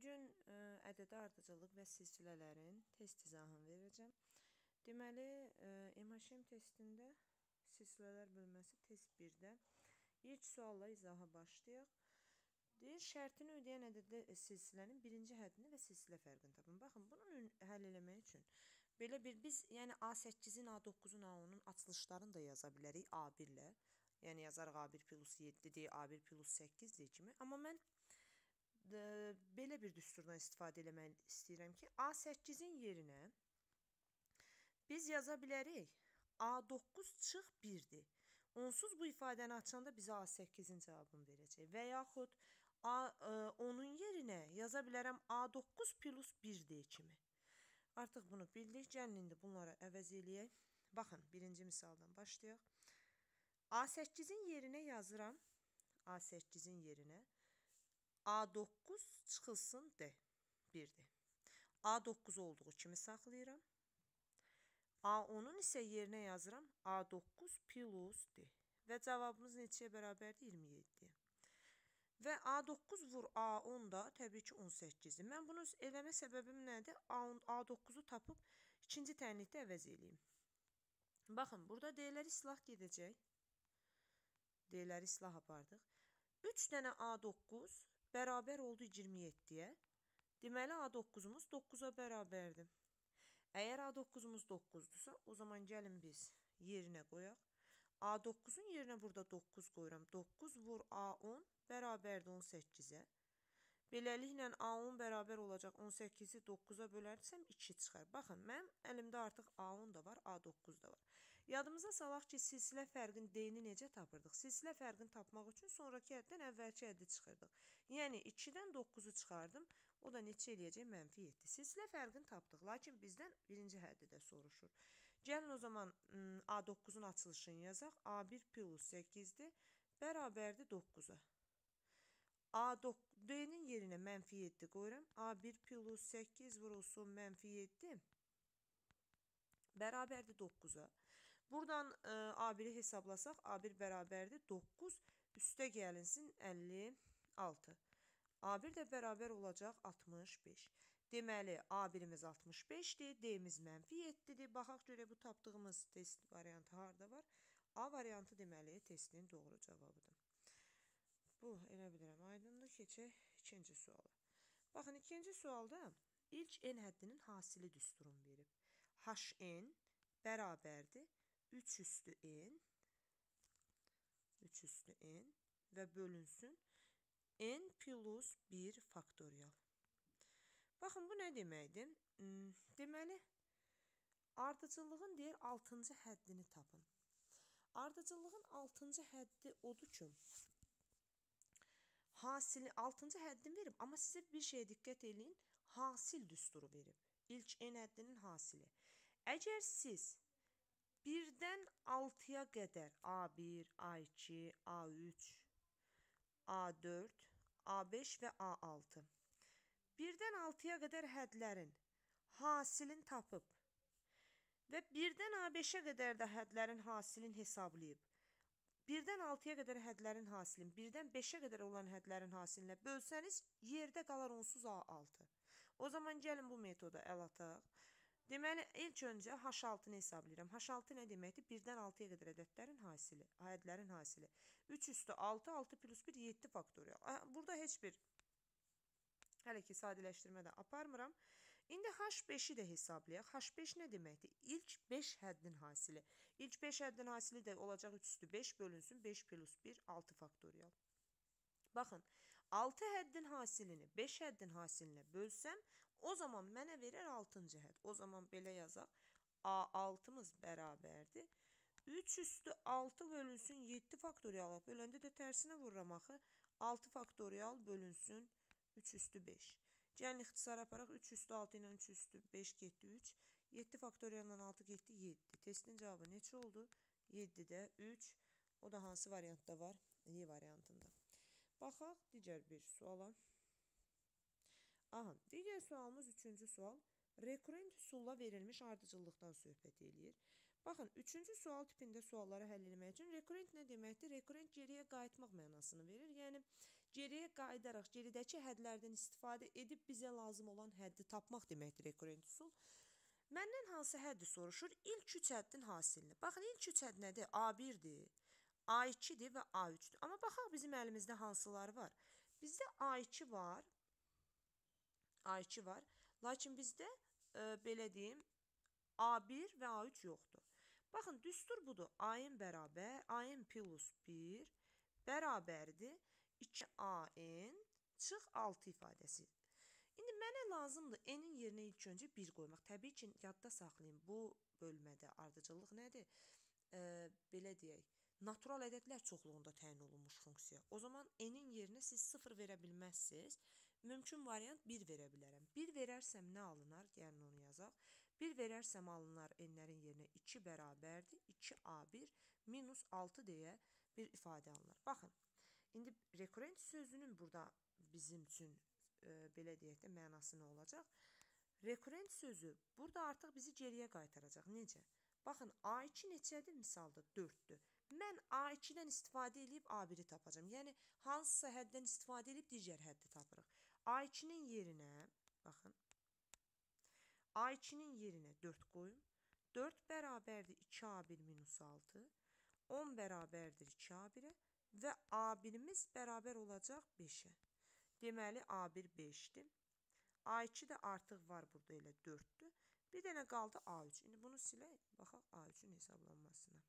Bugün ə, e, ədədə ardıcıllıq və silsilələrin test izahını verəcəm. Deməli, ə, e, MHM testində silsilələr bölməsi test 1-də ilk sualla izaha başlayaq. Deyir, şərtini ödəyən ədədli e, silsilənin birinci həddini və silsilə fərqini tapın. Baxın, bunu həll eləmək üçün belə bir biz, yəni A8-in, A9-un, A10-un açılışlarını da yaza bilərik A1-lə. Yəni yazarıq A1 plus 7-dir, A1 plus 8-dir kimi. Amma mən belə bir düsturdan istifadə eləmək istəyirəm ki, A8-in yerinə biz yaza bilərik A9 çıx 1-dir. Onsuz bu ifadəni açanda bizə A8-in cavabını verəcək. Və yaxud A10-un e, yerinə yaza bilərəm A9 plus 1-dir kimi. Artıq bunu bildik. Gəlin indi bunları əvəz eləyək. Baxın, birinci misaldan başlayaq. A8-in yerinə yazıram. A8-in yerinə A9 çıxılsın D. 1-dir. A9 olduğu kimi saxlayıram. A10-un isə yerinə yazıram A9 plus D. Və cavabımız neçəyə bərabərdir? 27-dir. Və A9 vur A10 da təbii ki 18-dir. Mən bunu eləmə səbəbim nədir? A9-u tapıb ikinci tənlikdə əvəz eləyim. Baxın, burada D-ləri silah gedəcək. D-ləri silah apardıq. 3 dənə A9 bərabər oldu 27-yə. Deməli A9-umuz 9-a bərabərdir. Əgər A9-umuz 9-dursa, o zaman gəlin biz yerinə qoyaq. A9-un yerinə burada 9 qoyuram. 9 vur A10 bərabərdir 18-ə. Beləliklə A10 bərabər olacaq 18-i 9-a bölərsəm 2 çıxar. Baxın, mənim əlimdə artıq A10 da var, A9 da var. Yadımıza salaq ki, silsilə fərqin D-ni necə tapırdıq? Silsilə fərqini tapmaq üçün sonrakı əddən əvvəlki əddə çıxırdıq. Yəni 2-dən 9-u çıxardım. O da neçə eləyəcək? Mənfi 7. Silsilə fərqini tapdıq, lakin bizdən birinci həddi də soruşur. Gəlin o zaman A9-un açılışını yazaq. A1 plus 8-dir, bərabərdir 9-a. D-nin yerinə mənfi 7 qoyuram. A1 plus 8 vurulsun mənfi 7 bərabərdir 9-a. Buradan e, A1-i hesablasaq, A1 bərabərdir 9, üstə gəlinsin 56. A1 də bərabər olacaq 65. Deməli, A1-imiz 65-dir, D-imiz mənfi 7-dir. Baxaq görə bu tapdığımız test variantı harada var? A variantı deməli testin doğru cavabıdır. Bu, elə bilirəm, aydındır. Keçək ikinci suala. Baxın, ikinci sualda ilk n həddinin hasili düsturunu verib. HN bərabərdir 3 üstü n 3 üstü n və bölünsün n plus 1 faktorial. Baxın, bu nə deməkdir? Hmm, Deməli, ardıcılığın deyir 6-cı həddini tapın. Ardıcılığın 6-cı həddi odur ki, hasili 6-cı həddini verib, amma sizə bir şeyə diqqət eləyin, hasil düsturu verib. İlk n həddinin hasili. Əgər siz 1-dən 6-ya qədər A1, A2, A3, A4, A5 və A6. 1-dən 6-ya qədər hədlərin hasilini tapıb və 1-dən A5-ə qədər də hədlərin hasilini hesablayıb. 1-dən 6-ya qədər hədlərin hasilini, 1-dən 5-ə qədər olan hədlərin hasilinə bölsəniz, yerdə qalar onsuz A6. O zaman gəlin bu metoda əl ataq. Deməli, ilk öncə H6-nı hesablayıram. H6 nə deməkdir? 1-dən 6-ya qədər ədədlərin hasili, ədədlərin hasili. 3 üstü 6, 6 plus 1, 7 faktorial. Burada heç bir hələ ki sadələşdirmə də aparmıram. İndi H5-i də hesablayaq. H5 nə deməkdir? İlk 5 həddin hasili. İlk 5 həddin hasili də olacaq 3 üstü 5 bölünsün 5 plus 1, 6 faktorial. Baxın, 6 həddin hasilini 5 həddin hasilinə bölsəm, O zaman mənə verər 6-cı cəhət. O zaman belə yazaq. A6-mız bərabərdir. 3 üstü 6 bölünsün 7 faktoriala. Böləndə də tərsinə vururam axı. 6 faktorial bölünsün 3 üstü 5. Gəlin ixtisar aparaq 3 üstü 6 ilə 3 üstü 5 getdi 3. 7 faktorialla 6 getdi 7. Testin cavabı neçə oldu? 7-də 3. O da hansı variantda var? E variantında. Baxaq digər bir suala. Aha, digər sualımız üçüncü sual. Rekurent üsulla verilmiş ardıcıllıqdan söhbət eləyir. Baxın, üçüncü sual tipində sualları həll etmək üçün rekurent nə deməkdir? Rekurent geriyə qayıtmaq mənasını verir. Yəni geriyə qayıdaraq geridəki hədlərdən istifadə edib bizə lazım olan həddi tapmaq deməkdir rekurent üsul. Məndən hansı həddi soruşur? İlk üç həddin hasilini. Baxın, ilk üç hədd nədir? A1-dir, A2-dir və A3-dür. Amma baxaq bizim əlimizdə hansılar var. Bizdə A2 var, A2 var. Lakin bizdə e, belə deyim A1 və A3 yoxdur. Baxın, düstur budur. A-in bərabər, A-in plus 1 bərabərdir 2A-in çıx 6 ifadəsi. İndi mənə lazımdır n-in yerinə ilk öncə 1 qoymaq. Təbii ki, yadda saxlayın. Bu bölmədə ardıcıllıq nədir? E, belə deyək, natural ədədlər çoxluğunda təyin olunmuş funksiya. O zaman n-in yerinə siz 0 verə bilməzsiniz mümkün variant 1 verə bilərəm. 1 verərsəm nə alınar? Gəlin onu yazaq. 1 verərsəm alınar n-lərin yerinə 2 bərabərdir. 2a1 minus 6 deyə bir ifadə alınır. Baxın, indi rekurent sözünün burada bizim üçün e, belə deyək də mənası nə olacaq? Rekurent sözü burada artıq bizi geriyə qaytaracaq. Necə? Baxın, A2 neçədir misalda? 4-dür mən A2-dən istifadə edib A1-i tapacam. Yəni hansısa həddən istifadə edib digər həddi tapırıq. A2-nin yerinə, baxın, A2-nin yerinə 4 qoyun. 4 bərabərdir 2A1 minus 6, 10 bərabərdir 2A1-ə və A1-imiz bərabər olacaq 5-ə. Deməli, A1 5-dir. A2 də artıq var burada elə 4-dür. Bir dənə qaldı A3. İndi bunu silək, baxaq A3-ün hesablanmasına.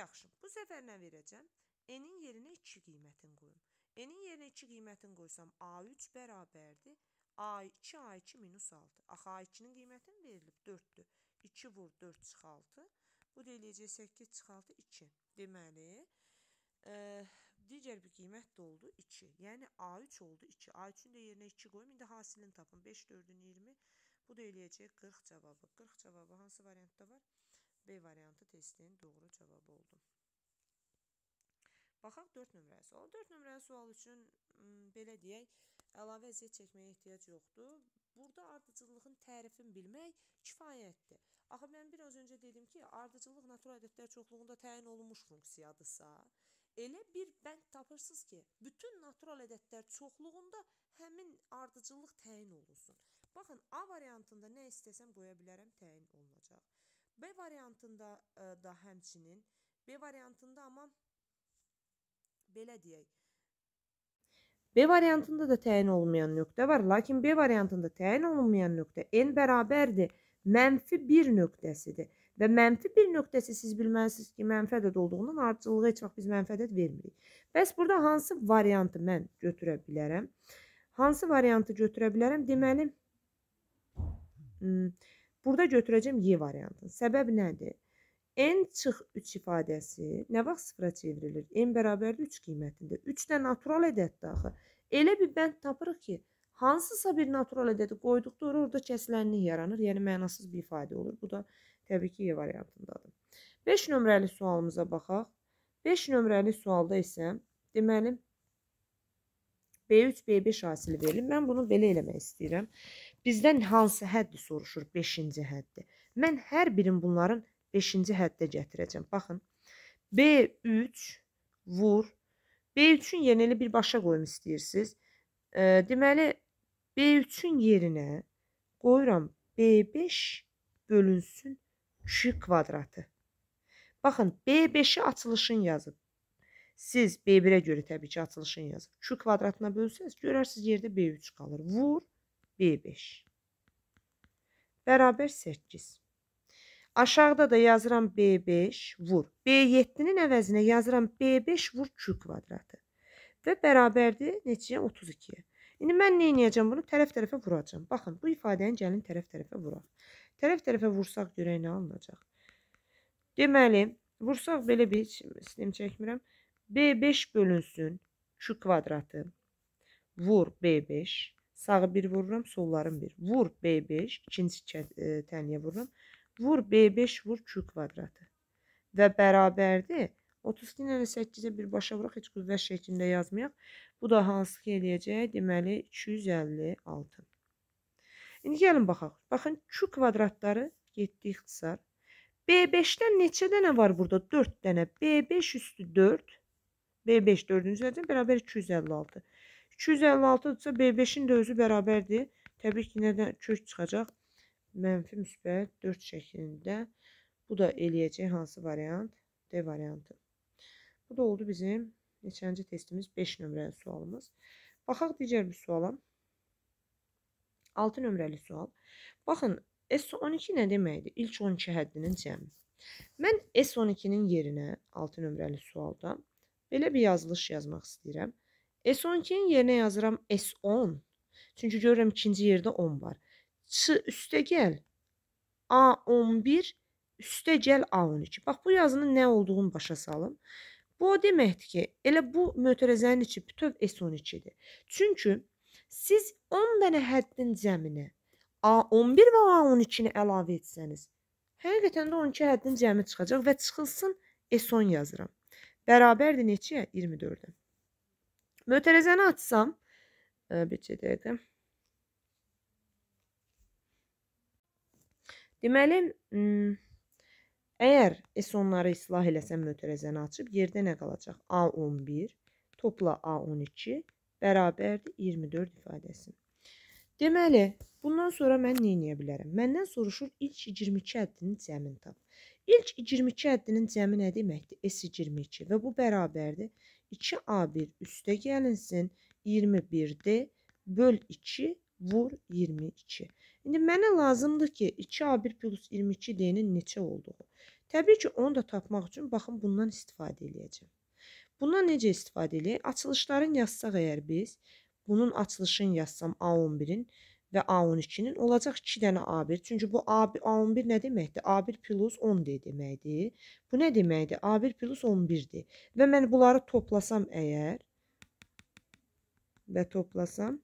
Yaxşı, bu səfər nə verəcəm? N-in yerinə 2 qiymətin qoyum. N-in yerinə 2 qiymətini qoysam, A3 bərabərdir. A2, A2 minus 6. Axı A2-nin qiymətini verilib 4-dür. 2 vur 4 çıx 6. Bu da eləyəcək 8 çıx 6, 2. Deməli, ə, e, digər bir qiymət də oldu 2. Yəni A3 oldu 2. A3-ün də yerinə 2 qoyum. İndi hasilini tapın. 5 4-ün 20. Bu da eləyəcək 40 cavabı. 40 cavabı hansı variantda var? B variantı testin doğru cavabı oldu. Baxaq 4 nömrəli sual. 4 nömrəli sual üçün belə deyək, əlavə əziyyət çəkməyə ehtiyac yoxdur. Burada ardıcıllığın tərifini bilmək kifayətdir. Axı mən bir az öncə dedim ki, ardıcıllıq natural ədədlər çoxluğunda təyin olunmuş funksiyadırsa, elə bir bənd tapırsınız ki, bütün natural ədədlər çoxluğunda həmin ardıcıllıq təyin olunsun. Baxın, A variantında nə istəsəm qoya bilərəm təyin olunacaq. B variantında ə, da həmçinin, B variantında amma Belə deyək. B variantında da təyin olunmayan nöqtə var, lakin B variantında təyin olunmayan nöqtə n bərabərdir mənfi 1 nöqtəsidir. Və mənfi 1 nöqtəsi siz bilməlisiniz ki, mənfi ədəd olduğundan ardıcıllığı heç vaxt biz mənfi ədəd vermirik. Bəs burada hansı variantı mən götürə bilərəm? Hansı variantı götürə bilərəm? Deməli, burada götürəcəm Y variantını. Səbəb nədir? n çıx 3 ifadəsi nə vaxt sıfıra çevrilir? n bərabərdir 3 qiymətində. 3 də natural ədəddir axı. Elə bir bənd tapırıq ki, hansısa bir natural ədədi qoyduqda orada kəsilənlik yaranır, yəni mənasız bir ifadə olur. Bu da təbii ki, E variantındadır. 5 nömrəli sualımıza baxaq. 5 nömrəli sualda isə deməli B3, B5 hasili verilib. Mən bunu belə eləmək istəyirəm. Bizdən hansı həddi soruşur? 5-ci həddi. Mən hər birin bunların 5-ci həddə gətirəcəm. Baxın. B3 vur. B3-ün yerinə elə bir başa qoyum istəyirsiniz. E, deməli, B3-ün yerinə qoyuram B5 bölünsün 2 kvadratı. Baxın, B5-i açılışın yazıb. Siz B1-ə görə təbii ki, açılışın yazıb. Q kvadratına bölsəz, görərsiniz yerdə B3 qalır. Vur B5. Bərabər 8. Aşağıda da yazıram B5 vur. B7-nin əvəzinə yazıram B5 vur Q kvadratı. Və bərabərdir neçəyə? 32-yə. İndi mən nə edəcəm bunu? Tərəf-tərəfə vuracam. Baxın, bu ifadəni gəlin tərəf-tərəfə vuraq. Tərəf-tərəfə vursaq görək nə alınacaq? Deməli, vursaq belə bir sistem çəkmirəm. B5 bölünsün Q kvadratı. Vur B5. Sağı 1 vururam, sollarım 1. Vur B5, ikinci e, tənliyə vururam vur B5 vur Q kvadratı və bərabərdir. 32-nin 8-ə birbaşa vuraq, heç qüvvə şəklində yazmayaq. Bu da hansı ki eləyəcək? Deməli, 256. İndi gəlin baxaq. Baxın, Q kvadratları 7 ixtisar. B5-dən neçə dənə var burada? 4 dənə. B5 üstü 4. B5 4-cü ədədən bərabər 256. 256-dırsa B5-in də özü bərabərdir. Təbii ki, nədən kök çıxacaq? mənfi müsbət 4 şəklində bu da eləyəcək hansı variant? D variantı. Bu da oldu bizim neçənci testimiz 5 nömrəli sualımız. Baxaq digər bir suala. 6 nömrəli sual. Baxın, S12 nə deməkdir? İlk 12 həddinin cəmi. Mən S12-nin yerinə 6 nömrəli sualda belə bir yazılış yazmaq istəyirəm. S12-nin yerinə yazıram S10. Çünki görürəm ikinci yerdə 10 var ç üstə gəl A11 üstə gəl A12. Bax, bu yazının nə olduğunu başa salın. Bu o deməkdir ki, elə bu mötərəzənin içi bütöv S12-dir. Çünki siz 10 dənə həddin cəminə A11 və A12-ni əlavə etsəniz, həqiqətən də 12 həddin cəmi çıxacaq və çıxılsın S10 yazıram. Bərabərdir neçəyə? 24-ə. Mötərəzəni açsam, bir dəqiqə. Deməli, əgər S onları islah eləsəm mötərəzəni açıb, yerdə nə qalacaq? A11 topla A12 bərabərdir 24 ifadəsi. Deməli, bundan sonra mən nə edə bilərəm? Məndən soruşur ilk 22 həddinin cəmini tap. İlk 22 həddinin cəmi nə deməkdir? S22 və bu bərabərdir 2A1 üstə gəlinsin 21D böl 2 vur 22. İndi mənə lazımdır ki, 2A1 plus 22D-nin neçə olduğu. Təbii ki, onu da tapmaq üçün baxın, bundan istifadə edəcəm. Bundan necə istifadə edək? Açılışların yazsaq əgər biz, bunun açılışını yazsam A11-in və A12-nin olacaq 2 dənə A1. Çünki bu A11 nə deməkdir? A1 plus 10D deməkdir. Bu nə deməkdir? A1 plus 11-dir. Və mən bunları toplasam əgər və toplasam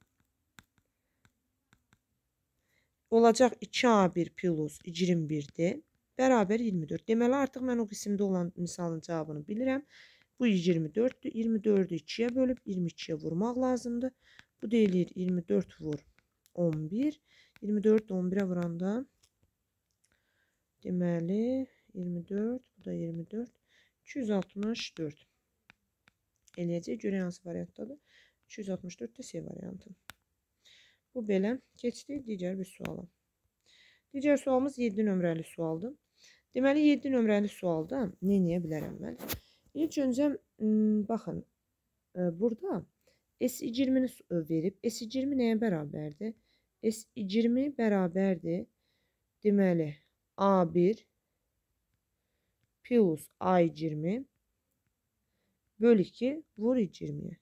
olacaq 2A1 plus 21-dir. Bərabər 24. Deməli, artıq mən o qismdə olan misalın cavabını bilirəm. Bu 24-dür. 24-ü 2-yə bölüb 22-yə vurmaq lazımdır. Bu deyilir 24 vur 11. 24-də 11-ə vuranda deməli 24, bu da 24, 264 eləyəcək. Görək hansı variantdadır? 264-də C variantı. Bu belə. Keçdik digər bir suala. Digər sualımız 7 nömrəli sualdır. Deməli 7 nömrəli sualda nə edə bilərəm mən? İlk öncə baxın burada S20-ni verib. S20 nəyə bərabərdir? S20 bərabərdir. Deməli A1 plus A20 böl 2 vur 20-yə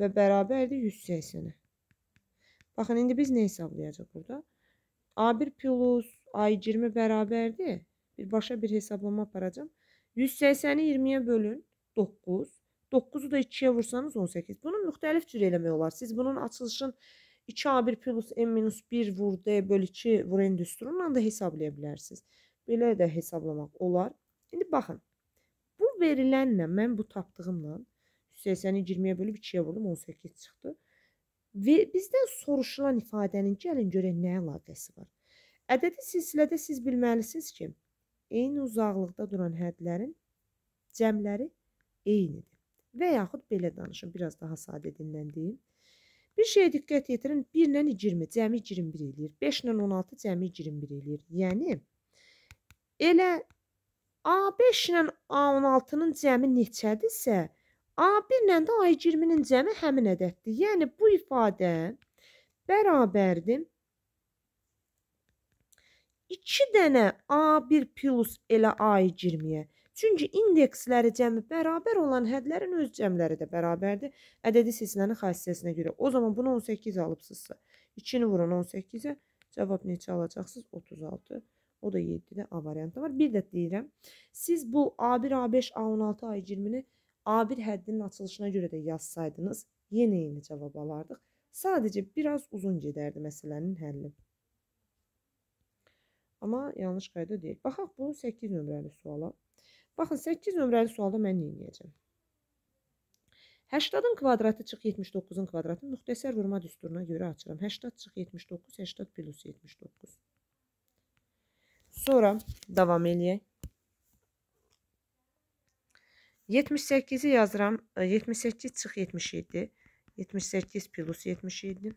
və bərabərdir 180-ə. Baxın, indi biz nə hesablayacaq burada? A1 plus A20 bərabərdir. Birbaşa bir hesablama aparacam. 180-i 20-yə bölün. 9. 9-u da 2-yə vursanız 18. Bunu müxtəlif cür eləmək olar. Siz bunun açılışın 2A1 plus M-1 vur D böl 2 vur endüstrunla da hesablaya bilərsiniz. Belə də hesablamaq olar. İndi baxın. Bu verilənlə mən bu tapdığımla 180-i 20-yə bölüb 2-yə vurdum 18 çıxdı. Və bizdən soruşulan ifadənin gəlin görək nə əlaqəsi var. Ədədi silsilədə siz bilməlisiniz ki, eyni uzaqlıqda duran hədlərin cəmləri eynidir. Və yaxud belə danışın, biraz daha sadə dindən deyim. Bir şeyə diqqət yetirin, 1 ilə 20 cəmi 21 eləyir, 5 ilə 16 cəmi 21 eləyir. Yəni, elə A5 ilə A16-nın cəmi neçədirsə, A1-lə də A20-nin cəmi həmin ədəddir. Yəni, bu ifadə bərabərdir. 2 dənə A1 plus elə A20-yə. Çünki indeksləri cəmi bərabər olan hədlərin öz cəmləri də bərabərdir. Ədədi seçilənin xassiyəsinə görə. O zaman bunu 18 alıbsınızsa, 2-ni vurun 18-ə, cavab neçə alacaqsınız? 36. O da 7-də A variantı var. Bir də deyirəm, siz bu A1, A5, A16, A20-ni A1 həddinin açılışına görə də yazsaydınız, yenə eyni cavab alardıq. Sadəcə biraz uzun gedərdi məsələnin həlli. Amma yanlış qayda deyil. Baxaq bu 8 nömrəli suala. Baxın 8 nömrəli sualda mən nə edəcəm? 80-ın kvadratı çıx 79-un kvadratını müxtəsər vurma düsturuna görə açıram. 80 çıx 79, 80 plus 79. Sonra davam eləyək. 78-i yazıram. 78 e, çıx 77. 78 plus 77.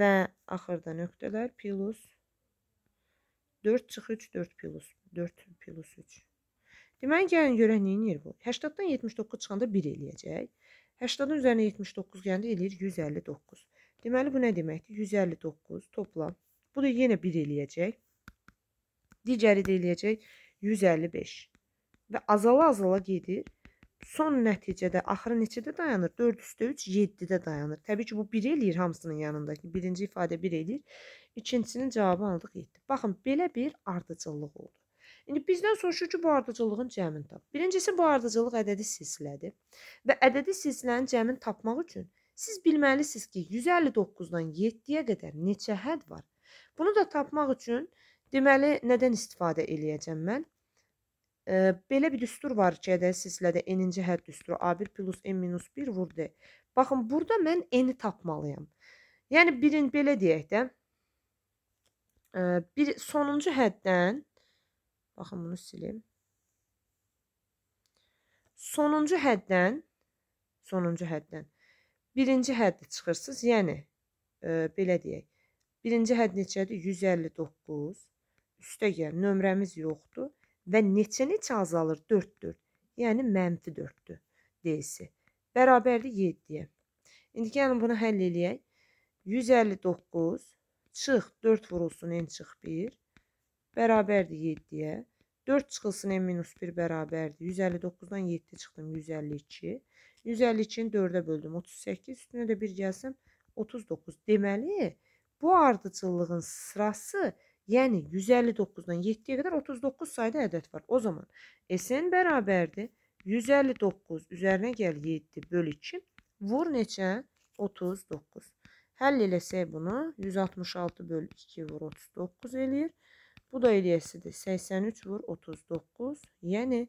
Və axırda nöqtələr plus 4 çıx 3, 4 plus 4 plus 3. Deməli, gəlin görək nə edir bu. 80-dan 79 çıxanda 1 eləyəcək. 80-dan üzərinə 79 gəndə eləyir 159. Deməli, bu nə deməkdir? 159 toplam. Bu da yenə 1 eləyəcək. Digəri də eləyəcək 155 və azala-azala gedir. Son nəticədə axırı neçədə dayanır? 4 üstə 3 7-də dayanır. Təbii ki, bu 1 eləyir hamısının yanındakı. Birinci ifadə 1 eləyir. İkincisinin cavabı aldıq 7. Baxın, belə bir ardıcıllıq oldu. İndi bizdən soruşur ki, bu ardıcıllığın cəmini tap. Birincisi bu ardıcıllıq ədədi silsilədir və ədədi silsilənin cəmini tapmaq üçün siz bilməlisiniz ki, 159-dan 7-yə qədər neçə həd var. Bunu da tapmaq üçün deməli nədən istifadə eləyəcəm mən? E, belə bir düstur var ki, ədəl silsilədə n-ci hədd düsturu A1 plus n minus 1 vur D. Baxın, burada mən n-i tapmalıyam. Yəni, birin belə deyək də, e, bir sonuncu həddən, baxın, bunu silim. Sonuncu həddən, sonuncu həddən, birinci həddi çıxırsınız, yəni, e, belə deyək, birinci hədd neçədir? 159, üstə gəl, nömrəmiz yoxdur. Və neçə-neçə azalır? 4-4. Yəni mənfi 4-dür D-si. Bərabərlik 7-yə. İndi gəlin bunu həll eləyək. 159 çıx 4 vurulsun n çıx 1 bərabərdir 7-yə. 4 çıxılsın n minus 1 bərabərdir. 159-dan 7 çıxdım 152. 152-ni 4-ə böldüm 38. Üstünə də 1 gəlsəm 39. Deməli bu ardıcıllığın sırası 1. Yəni 159-dan 7-yə qədər 39 sayda ədəd var. O zaman e, SN bərabərdir 159 üzərinə gəl 7 bölü 2 vur neçə? 39. Həll eləsək bunu 166 bölü 2 vur 39 eləyir. Bu da eləyəsidir 83 vur 39. Yəni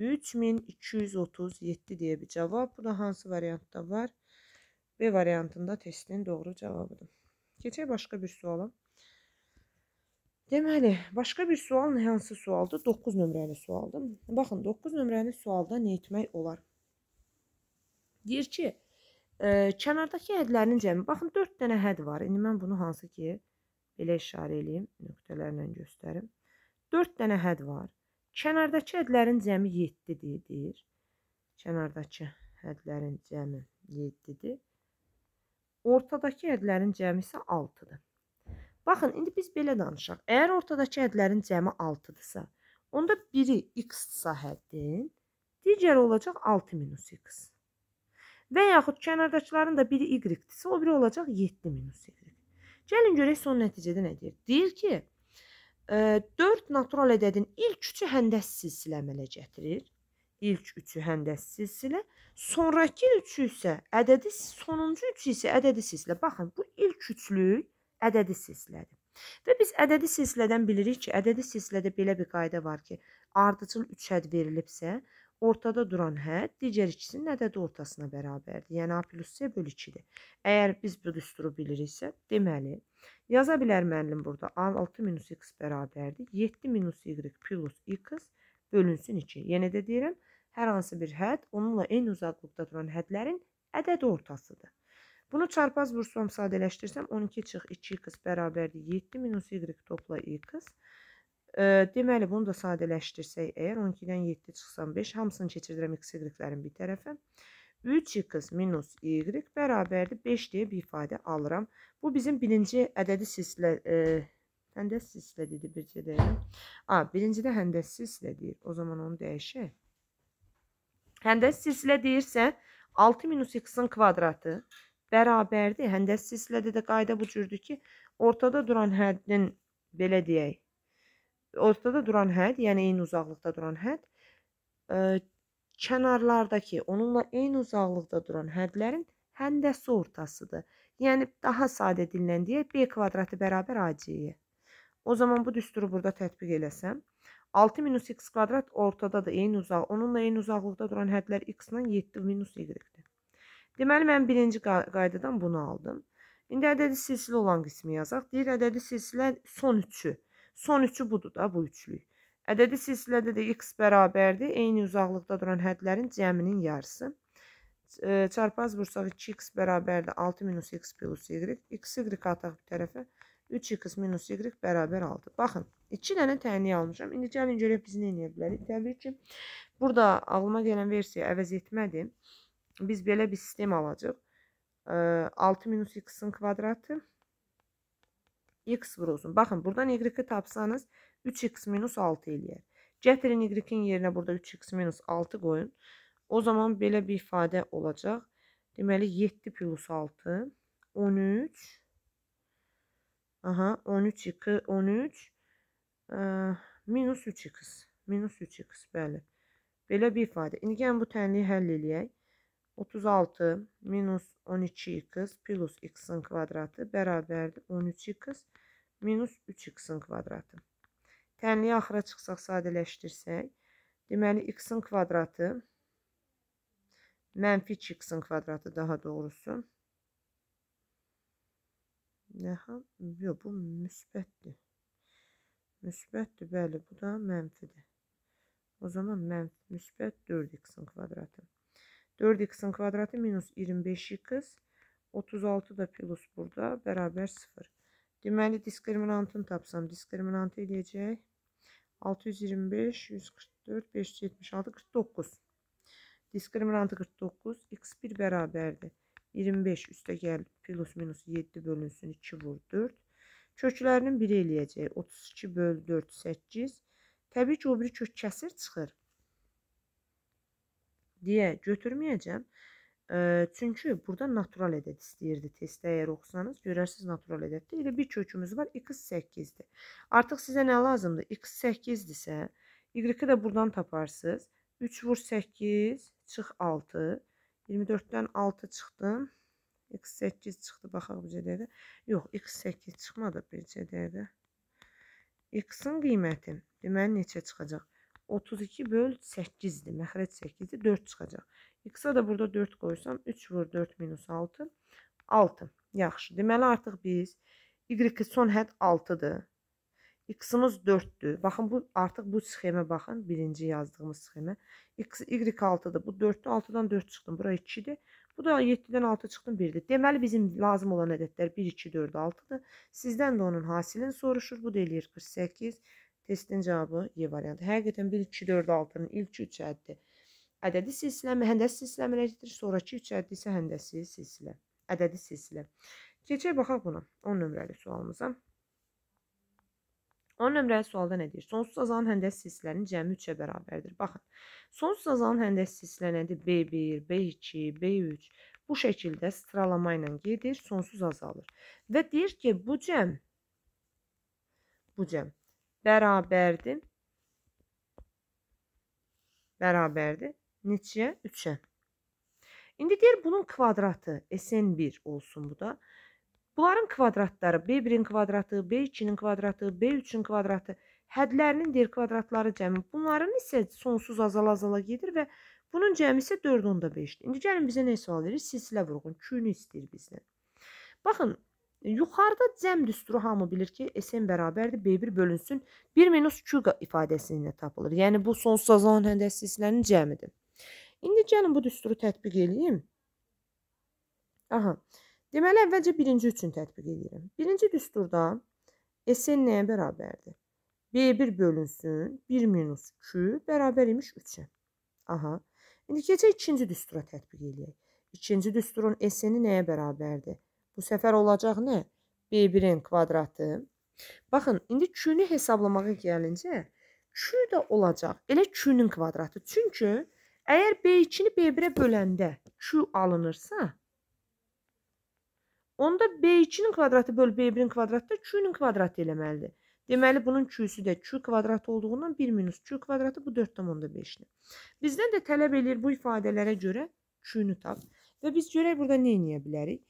3237 deyə bir cavab. Bu da hansı variantda var? B variantında testin doğru cavabıdır. Keçək başqa bir suala. Deməli, başqa bir sual hansı sualdır? 9 nömrəli sualdır. Baxın, 9 nömrəli sualda nə etmək olar? Deyir ki, ə, e, kənardakı hədlərin cəmi. Baxın, 4 dənə həd var. İndi mən bunu hansı ki, belə işarə eləyim, nöqtələrlə göstərim. 4 dənə həd var. Kənardakı hədlərin cəmi 7-dir, deyir. Kənardakı hədlərin cəmi 7-dir. Ortadakı hədlərin cəmi isə 6-dır. Baxın, indi biz belə danışaq. Əgər ortadakı hədlərin cəmi 6-dırsa, onda biri x-dsa həddin, digəri olacaq 6 minus x. Və yaxud kənardakıların da biri y-dirsə, o biri olacaq 7 minus y. Gəlin görək son nəticədə nə deyir. Deyir ki, 4 e, natural ədədin ilk üçü həndəs silsilə əmələ gətirir. İlk üçü həndəs silsilə, sonrakı üçü isə ədədi, sonuncu üçü isə ədədi silsilə. Baxın, bu ilk üçlük ədədi silsilədir. Və biz ədədi silsilədən bilirik ki, ədədi silsilədə belə bir qayda var ki, ardıcıl 3 hədd verilibsə, ortada duran hədd digər ikisinin ədədi ortasına bərabərdir. Yəni A plus C bölü 2-dir. Əgər biz bu düsturu biliriksə, deməli, yaza bilər müəllim burada A6 minus X bərabərdir. 7 minus Y plus X bölünsün 2. Yenə yəni də deyirəm, hər hansı bir hədd onunla eyni uzaqlıqda duran həddlərin ədədi ortasıdır. Bunu çarpaz vursam sadələşdirsəm 12 çıx 2x bərabərdir 7 minus y topla x. E, deməli bunu da sadələşdirsək əgər 12-dən 7 çıxsam 5 hamısını keçirdirəm x y-lərin bir tərəfə. 3x minus y bərabərdir 5 deyə bir ifadə alıram. Bu bizim birinci ədədi silsilə e, həndəs silsilə dedi bircə deyirəm. A, birincidə həndəs silsilə deyir. O zaman onu dəyişək. Həndəs silsilə deyirsə 6 minus x-in kvadratı bərabərdir. Həndəs silsilədə də qayda bu cürdür ki, ortada duran həddin belə deyək, ortada duran hədd, yəni eyni uzaqlıqda duran hədd ə, kənarlardakı, onunla eyni uzaqlıqda duran həddlərin həndəsi ortasıdır. Yəni daha sadə dillə deyək, b kvadratı bərabər ac-yə. O zaman bu düsturu burada tətbiq eləsəm, 6 minus x kvadrat ortadadır, eyni uzaq. Onunla eyni uzaqlıqda duran həddlər x-dan 7 minus y-dir. Deməli, mən birinci qaydadan bunu aldım. İndi ədədi silsilə olan qismi yazaq. Deyir, ədədi silsilə son üçü. Son üçü budur da, bu üçlük. Ədədi silsilədə də x bərabərdir. Eyni uzaqlıqda duran hədlərin cəminin yarısı. E, çarpaz vursaq 2x bərabərdir 6 minus x plus y. x y ataq bir tərəfə 3x minus y bərabər 6. Baxın, 2 dənə təyini almışam. İndi gəlin görək biz nə edə bilərik. Təbii ki, burada ağlıma gələn versiya əvəz etmədim biz belə bir sistem alacaq. 6 minus x-in kvadratı x vurulsun. Baxın, buradan y-i tapsanız 3x minus 6 eləyər. Gətirin y-in yerinə burada 3x minus 6 qoyun. O zaman belə bir ifadə olacaq. Deməli, 7 plus 6, 13, aha, 13, 2, 13, ə, minus 3x, minus 3x, bəli. Belə bir ifadə. İndi gəlin bu tənliyi həll eləyək. 36 minus 12x plus x-in kvadratı bərabərdir 13x minus 3x-in kvadratı. Tənliyi axıra çıxsaq, sadələşdirsək, deməli x-in kvadratı mənfi 2x-in kvadratı daha doğrusu. Nə? Yox, bu müsbətdir. Müsbətdir, bəli, bu da mənfidir. O zaman mənfi müsbət 4x-in kvadratı. 4x-in kvadratı minus 25x 36 da plus burada bərabər 0. Deməli diskriminantını tapsam diskriminantı eləyəcək 625, 144, 576, 49. Diskriminantı 49, x1 bərabərdir. 25 üstə gəl plus minus 7 bölünsün 2 vur 4. Köklərinin biri eləyəcək 32 böl 4, 8. Təbii ki, o biri kök kəsir çıxır deyə götürməyəcəm. E, çünki burada natural ədəd istəyirdi testdə əgər oxusanız görərsiniz natural ədəddir. Elə bir kökümüz var x8-dir. Artıq sizə nə lazımdır? x8-dirsə y-i də buradan taparsınız. 3 vur 8 çıx 6. 24-dən 6 çıxdı. x8 çıxdı baxaq bircə dəqiqə. Yox, x8 çıxmadı bircə dəqiqə. x-in qiyməti deməli neçə çıxacaq? 32 böl 8-dir. Məxrəc 8-dir. 4 çıxacaq. X-a da burada 4 qoysam 3 vur 4 minus 6. 6. Yaxşı. Deməli artıq biz Y-i son hədd 6-dır. X-imiz 4-dür. Baxın bu artıq bu sxemə baxın. Birinci yazdığımız sxemə. X, Y 6-dır. Bu 4-dür. 6-dan 4 çıxdım. Bura 2-dir. Bu da 7-dən 6 çıxdım 1-dir. Deməli bizim lazım olan ədədlər 1, 2, 4, 6-dır. Sizdən də onun hasilini soruşur. Bu da eləyir 48. Testin cavabı Y variantı. Həqiqətən 1, 2, 4, 6-nın ilk üç əddi. Ədədi silsilə, həndəsi silsilə əmələkdir. Sonraki üç əddi isə həndəsi silsilə. Ədədi silsilə. Keçək baxaq buna. 10 nömrəli sualımıza. 10 nömrəli sualda nə deyir? Sonsuz azalın həndəs silsilərinin cəmi 3-ə bərabərdir. Baxın, sonsuz azalın həndəs silsilə nədir? B1, B2, B3 bu şəkildə sıralama ilə gedir, sonsuz azalır. Və deyir ki, bu cəm, bu cəm bərabərdir. Bərabərdir. Neçəyə? 3-ə. İndi deyir bunun kvadratı SN1 olsun bu da. Bunların kvadratları B1-in kvadratı, B2-nin kvadratı, B3-ün kvadratı, hədlərinin deyir kvadratları cəmi. Bunların isə sonsuz azala-azala gedir və bunun cəmi isə 4 onda 5-dir. İndi gəlin bizə nə sual verir? Silsilə vurğun. Q-nü istəyir bizdən. Baxın, Yuxarıda cəm düsturu hamı bilir ki, SN bərabərdir B1 bölünsün 1 minus Q ifadəsi ilə tapılır. Yəni bu sonsuza zaman həndəsislərinin cəmidir. İndi gəlin bu düsturu tətbiq edeyim. Aha. Deməli əvvəlcə birinci üçün tətbiq edirəm. Birinci düsturda SN nəyə bərabərdir? B1 bölünsün 1 minus Q bərabər imiş 3-ə. Aha. İndi keçək ikinci düstura tətbiq edək. İkinci düsturun SN nəyə bərabərdir? Bu səfər olacaq nə? B1-in kvadratı. Baxın, indi Q-nü hesablamağa gəlincə, Q də olacaq. Elə Q-nün kvadratı. Çünki əgər B2-ni B1-ə böləndə Q alınırsa, onda B2-nin kvadratı böl B1-in kvadratı da Q-nün kvadratı eləməlidir. Deməli, bunun Q-sü də Q kvadrat olduğundan 1 minus Q kvadratı bu 4,5-dir. Bizdən də tələb edir bu ifadələrə görə Q-nü tap. Və biz görək burada nə edə bilərik?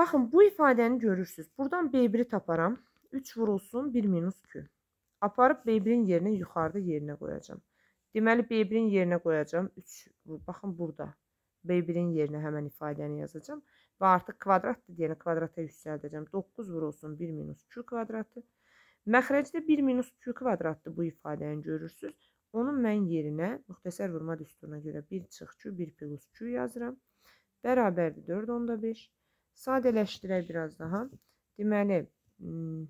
Baxın, bu ifadəni görürsüz. Buradan B1-i taparam. 3 vurulsun, 1 minus Q. Aparıb B1-in yerinə yuxarıda yerinə qoyacam. Deməli, B1-in yerinə qoyacam. 3, baxın, burada. B1-in yerinə həmən ifadəni yazacam. Və artıq kvadratdır deyəni kvadrata yüksəldəcəm. 9 vurulsun 1 minus Q kvadratı. Məxrəcdə 1 minus Q kvadratdır bu ifadəni görürsünüz. Onun mən yerinə müxtəsər vurma düsturuna görə 1 çıx Q, 1 plus Q yazıram. Bərabərdir 4 onda 5. Sadələşdirək biraz daha. Deməli, hmm,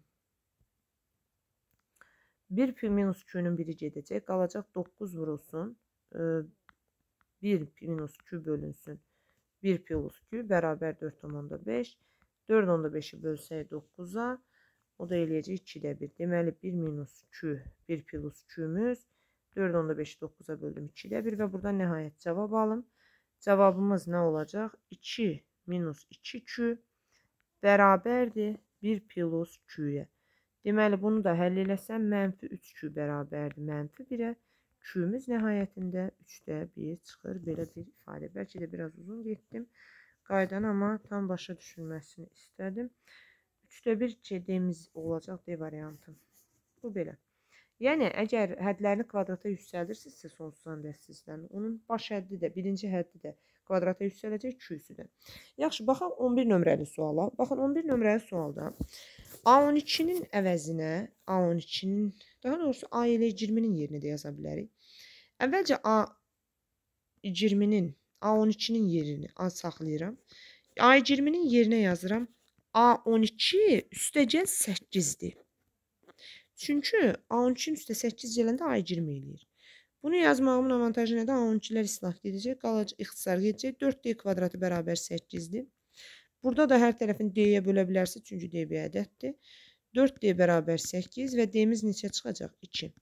bir pi minus 2-nün biri gedəcək. Qalacaq 9 vurulsun. 1 pi minus 2 bölünsün. 1 pi ulus 2 bərabər 4,5. 4,5-i bölsək 9-a. O da eləyəcək 2-də 1. Deməli, 1 minus 2, 1 pi ulus 2-müz. 4,5-i 9-a böldüm 2-də 1 və burada nəhayət cavab alım. Cavabımız nə olacaq? 2 minus 2Q bərabərdir 1 plus Q-yə. Deməli, bunu da həll eləsəm, mənfi 3Q bərabərdir mənfi 1-ə. Q-müz nəhayətində 3-də 1 çıxır. Belə bir ifadə. Bəlkə də biraz uzun getdim qaydan, amma tam başa düşülməsini istədim. 3-də 1 dediyimiz olacaq D variantı. Bu belə. Yəni, əgər hədlərini kvadrata yüksəldirsinizsə, sonsuz həndəsizdən, onun baş həddi də, birinci həddi də kvadrata yüksələcək 200-ü də. Yaxşı, baxaq 11 nömrəli suala. Baxın, 11 nömrəli sualda A12-nin əvəzinə, A12-nin, daha doğrusu A ilə 20-nin yerini də yaza bilərik. Əvvəlcə A20-nin, A12-nin yerini A saxlayıram. A20-nin yerinə yazıram A12 üstəcəl 8-dir. Çünki A12-nin üstə 8 gələndə A20 eləyir. Bunu yazmağımın avantajı nədir? A12-lər islahat gedəcək, qalacaq, ixtisar gedəcək. 4D kvadratı bərabər 8-dir. Burada da hər tərəfini D-yə bölə bilərsiniz, çünki D bir ədəddir. 4D bərabər 8 və D-miz neçə çıxacaq? 2.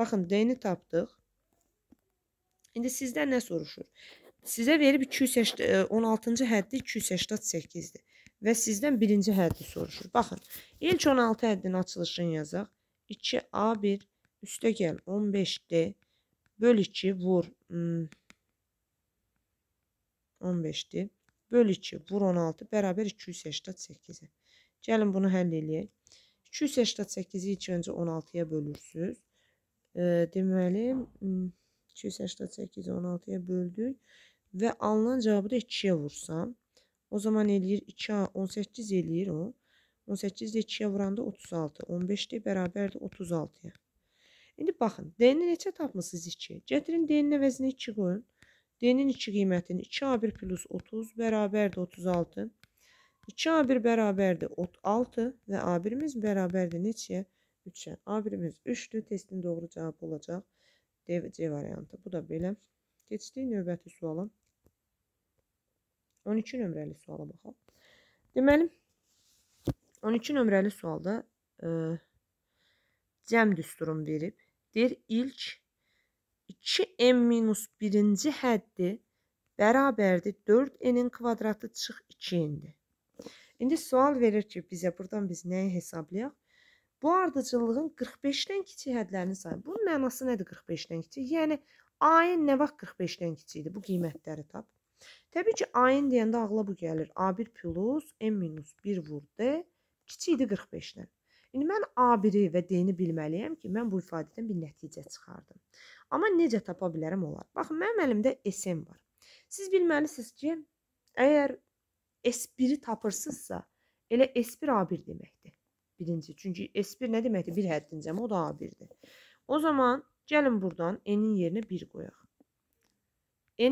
Baxın, D-ni tapdıq. İndi sizdən nə soruşur? Sizə verib 16-cı e, həddi 288-dir və sizdən birinci həddi soruşur. Baxın, ilk 16 həddin açılışını yazaq. içi A1 üste gel 15D böl içi vur 15 hmm. d Böl 2 vur 16 beraber 288-i. Gəlin bunu həll eləyək. 288 ilk önce 16'ya ya bölürsüz. E, ee, deməli 288 16'ya 16-ya böldük və alınan cevabı da 2 vursam, o zaman eləyir 2A 18 eləyir o. 18 də 2-yə vuranda 36. 15 də bərabərdir 36-ya. İndi baxın, D-ni neçə tapmısınız 2? Gətirin D-nin əvəzinə 2 qoyun. D-nin 2 qiymətini 2A1 plus 30 bərabərdir 36. 2A1 bərabərdir 6 və A1-imiz bərabərdir neçəyə? 3-ə. A1-imiz 3-dür. Testin doğru cavabı olacaq. D, C variantı. Bu da belə. Keçdik növbəti suala. 12 nömrəli suala baxaq. Deməli, 12 nömrəli sualda e, cəm düsturum verib. Deyir, ilk 2n-1-ci həddi bərabərdir 4n-in kvadratı çıx 2n-dir. İndi sual verir ki, bizə buradan biz nəyi hesablayaq? Bu ardıcıllığın 45-dən kiçik hədlərini sayın. Bunun mənası nədir 45-dən kiçik? Yəni ayın nə vaxt 45-dən kiçikdir? Bu qiymətləri tap. Təbii ki, ayın deyəndə ağla bu gəlir. A1 plus n minus 1 vur D kiçiydi 45-dən. İndi mən A1-i və D-ni bilməliyəm ki, mən bu ifadədən bir nəticə çıxardım. Amma necə tapa bilərəm olar? Baxın, mənim əlimdə SM var. Siz bilməlisiniz ki, əgər S1-i tapırsınızsa, elə S1 A1 deməkdir. Birinci, çünki S1 nə deməkdir? Bir həddincəmə, o da A1-dir. O zaman gəlin buradan N-in yerinə 1 qoyaq.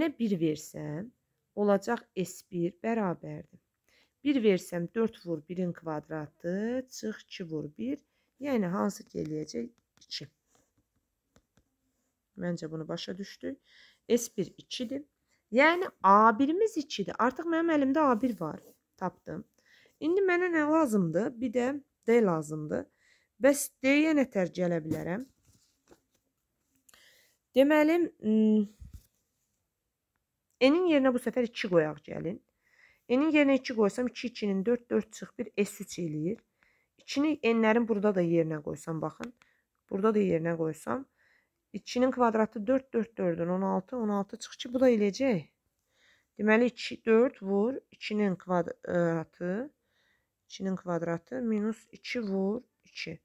N-ə 1 versəm, olacaq S1 bərabərdir. 1 versəm 4 vur 1-in kvadratı, çıx 2 vur 1. Yəni hansı ki eləyəcək? 2. Məncə bunu başa düşdük. S1 2-dir. Yəni A1-imiz 2-dir. Artıq mənim əlimdə A1 var. Tapdım. İndi mənə nə lazımdır? Bir də D lazımdır. Bəs D-yə nətər gələ bilərəm? Deməli, hmm, N-in yerinə bu səfər 2 qoyaq gəlin. N-in yerinə 2 qoysam 2-2-nin 4, 4 çıx 1, S3 eləyir. 2-ni N-lərin burada da yerinə qoysam, baxın. Burada da yerinə qoysam. 2-nin kvadratı 4, 4, 4-ün 16, 16 çıx 2, bu da eləyəcək. Deməli 2, 4 vur 2-nin kvadratı 2-nin kvadratı minus 2 vur 2.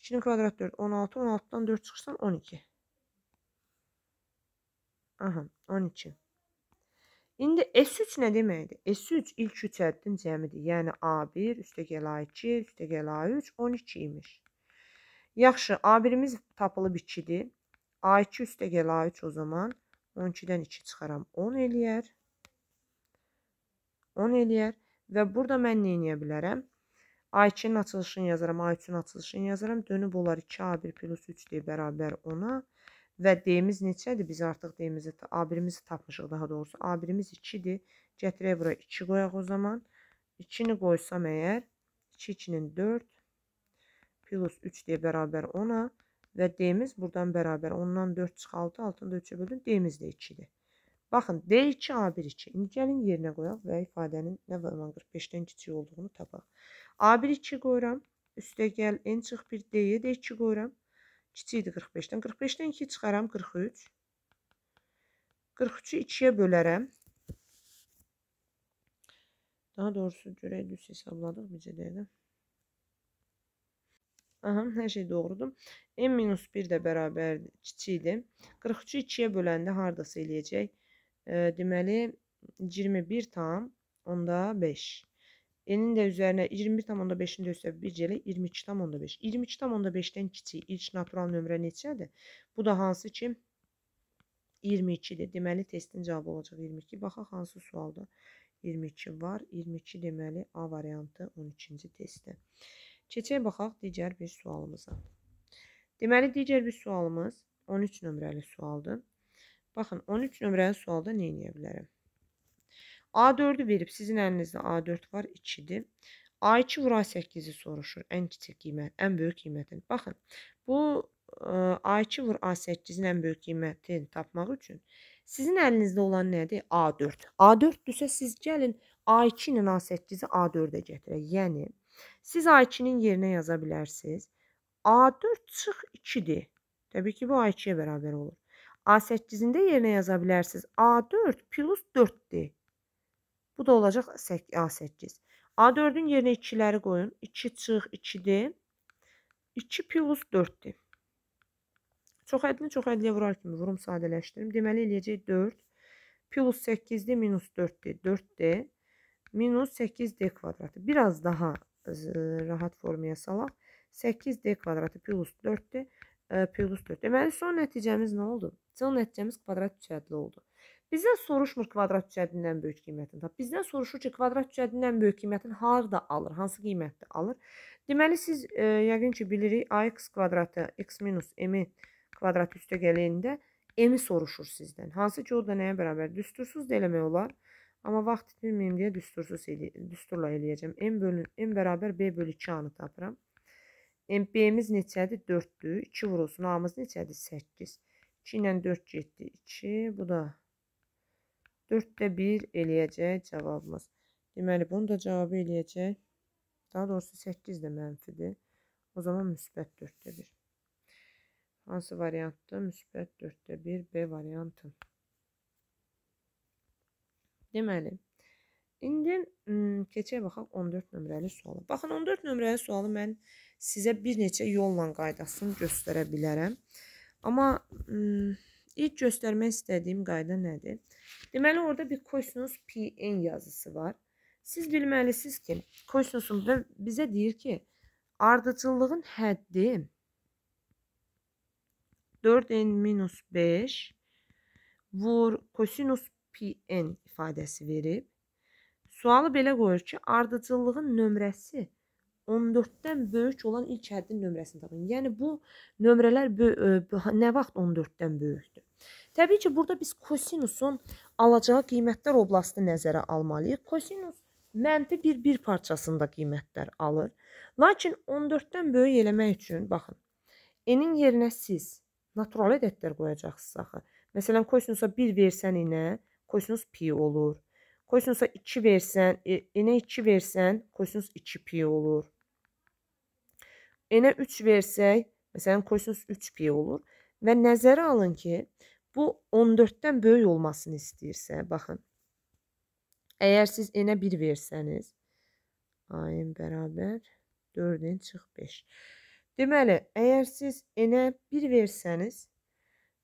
2-nin kvadratı 4, 16, 16-dan 4 çıxırsan 12. Aha, 12. İndi S3 nə deməkdir? S3 ilk yəni üç həddin cəmidir. Yəni A1 üstəgəl A2 üstəgəl A3 12 imiş. Yaxşı, A1-imiz tapılıb 2-dir. A2 üstəgəl A3 o zaman 12-dən 2 çıxaram 10 eləyər. 10 eləyər və burada mən nə eləyə bilərəm? A2-nin açılışını yazaram, A3-ün açılışını yazaram. Dönüb olar 2A1 plus 3 deyə bərabər 10-a. Və D-miz neçədir? Biz artıq D-mizi, A1-imizi tapmışıq daha doğrusu. A1-imiz 2-dir. Gətirək bura 2 qoyaq o zaman. 2-ni qoysam əgər, 2 2-nin 4 plus 3 deyə bərabər 10-a və D-miz buradan bərabər 10-dan 4 çıxaldı, altında 3-ə böldüm, D-miz də 2-dir. Baxın, D2, A1, 2. İndi gəlin yerinə qoyaq və ifadənin nə zaman 45-dən kiçik olduğunu tapaq. A1, 2 qoyuram, üstə gəl, N çıx 1, D-yə də 2 qoyuram kiçik idi 45-dən. 45-dən 2 çıxaram 43. 43-ü 2-yə bölərəm. Daha doğrusu görək düz hesabladıq bizə deyilə. Aha, hər şey doğrudur. M-1 də bərabər kiçikdir. 43-ü 2-yə böləndə haradasa eləyəcək. E, deməli, 21 tam, onda 5. N-in də üzərinə 21,5-in də üstə 1 elə 22,5. 22,5-dən kiçik ilk natural nömrə neçədir? Bu da hansı ki 22-dir. Deməli testin cavabı olacaq 22. Baxaq hansı sualda 22 var. 22 deməli A variantı 12-ci testdir. Keçək baxaq digər bir sualımıza. Deməli digər bir sualımız 13 nömrəli sualdır. Baxın 13 nömrəli sualda nə edə bilərəm? A4'ü verib. Sizin əlinizdə A4 var. 2-dir. A2 vura 8-i soruşur. Ən kiçik qiymət, ən böyük qiymətin. Baxın, bu A2 vur A8-in ən böyük qiymətini tapmaq üçün sizin əlinizdə olan nədir? A4. A4-dürsə siz gəlin A2 ilə A8-i A4-ə gətirək. Yəni, siz A2-nin yerinə yaza bilərsiniz. A4 çıx 2-dir. Təbii ki, bu A2-yə bərabər olur. A8-ində yerinə yaza bilərsiniz. A4 plus 4-dir. Bu da olacaq A8. A4-ün yerinə 2-ləri qoyun. 2 çıx 2-dir. 2 plus 4-dir. Çox ədlini çox ədliyə vurar kimi vurum sadələşdirim. Deməli, eləyəcək 4. Plus 8-dir, minus 4-dir. 4-dir. Minus 8D kvadratı. Biraz daha rahat formaya salaq. 8D kvadratı plus 4-dir. Plus 4. Deməli, son nəticəmiz nə oldu? Son nəticəmiz kvadrat üçədli oldu. Bizdən soruşmur kvadrat cəddindən böyük qiymətini tap. Bizdən soruşur ki, kvadrat cəddindən böyük qiymətini harda alır, hansı qiymətdə alır? Deməli siz e, yəqin ki, bilirik ax kvadratı x minus m kvadratı üstə gələyində m-i soruşur sizdən. Hansı ki, o da nəyə bərabər? Düstursuz da eləmək olar. Amma vaxt itirməyim deyə düstursuz elə, düsturla eləyəcəm. M bölün m bərabər b bölü 2 anı tapıram. B-miz neçədir? 4-dür. 2 vurulsun. A-mız neçədir? 8. 2 ilə 4 getdi. 2. Bu da 4-də 1 eləyəcək cavabımız. Deməli, bunun da cavabı eləyəcək. Daha doğrusu 8 də mənfidir. O zaman müsbət 4-də 1. Hansı variantdır? Müsbət 4-də 1 B variantı. Deməli, indi hmm, keçək baxaq 14 nömrəli suala. Baxın, 14 nömrəli sualı mən sizə bir neçə yolla qaydasını göstərə bilərəm. Amma... Iı, hmm, İlk göstərmək istədiyim qayda nədir? Deməli, orada bir kosinus PN yazısı var. Siz bilməlisiniz ki, kosinusun və bizə deyir ki, ardıcıllığın həddi 4n minus 5 vur kosinus PN ifadəsi verib. Sualı belə qoyur ki, ardıcıllığın nömrəsi 4 14-dən böyük olan ilk həddin nömrəsini tapın. Yəni bu nömrələr e, nə vaxt 14-dən böyükdür? Təbii ki, burada biz kosinusun alacağı qiymətlər oblastını nəzərə almalıyıq. Kosinus mənfi bir bir parçasında qiymətlər alır. Lakin 14-dən böyük eləmək üçün baxın. N-in yerinə siz natural ədədlər qoyacaqsınız axı. Məsələn, kosinusa 1 versən inə, kosinus pi olur. Kosinusa 2 versən, e, inə 2 versən, kosinus 2 pi olur. N-ə 3 versək, məsələn, kosinus 3pi olur və nəzərə alın ki, bu 14-dən böyük olmasını istəyirsə, baxın. Əgər siz n-ə 1 versəniz, a-n bərabər 4-in çıx 5. Deməli, əgər siz n-ə 1 versəniz,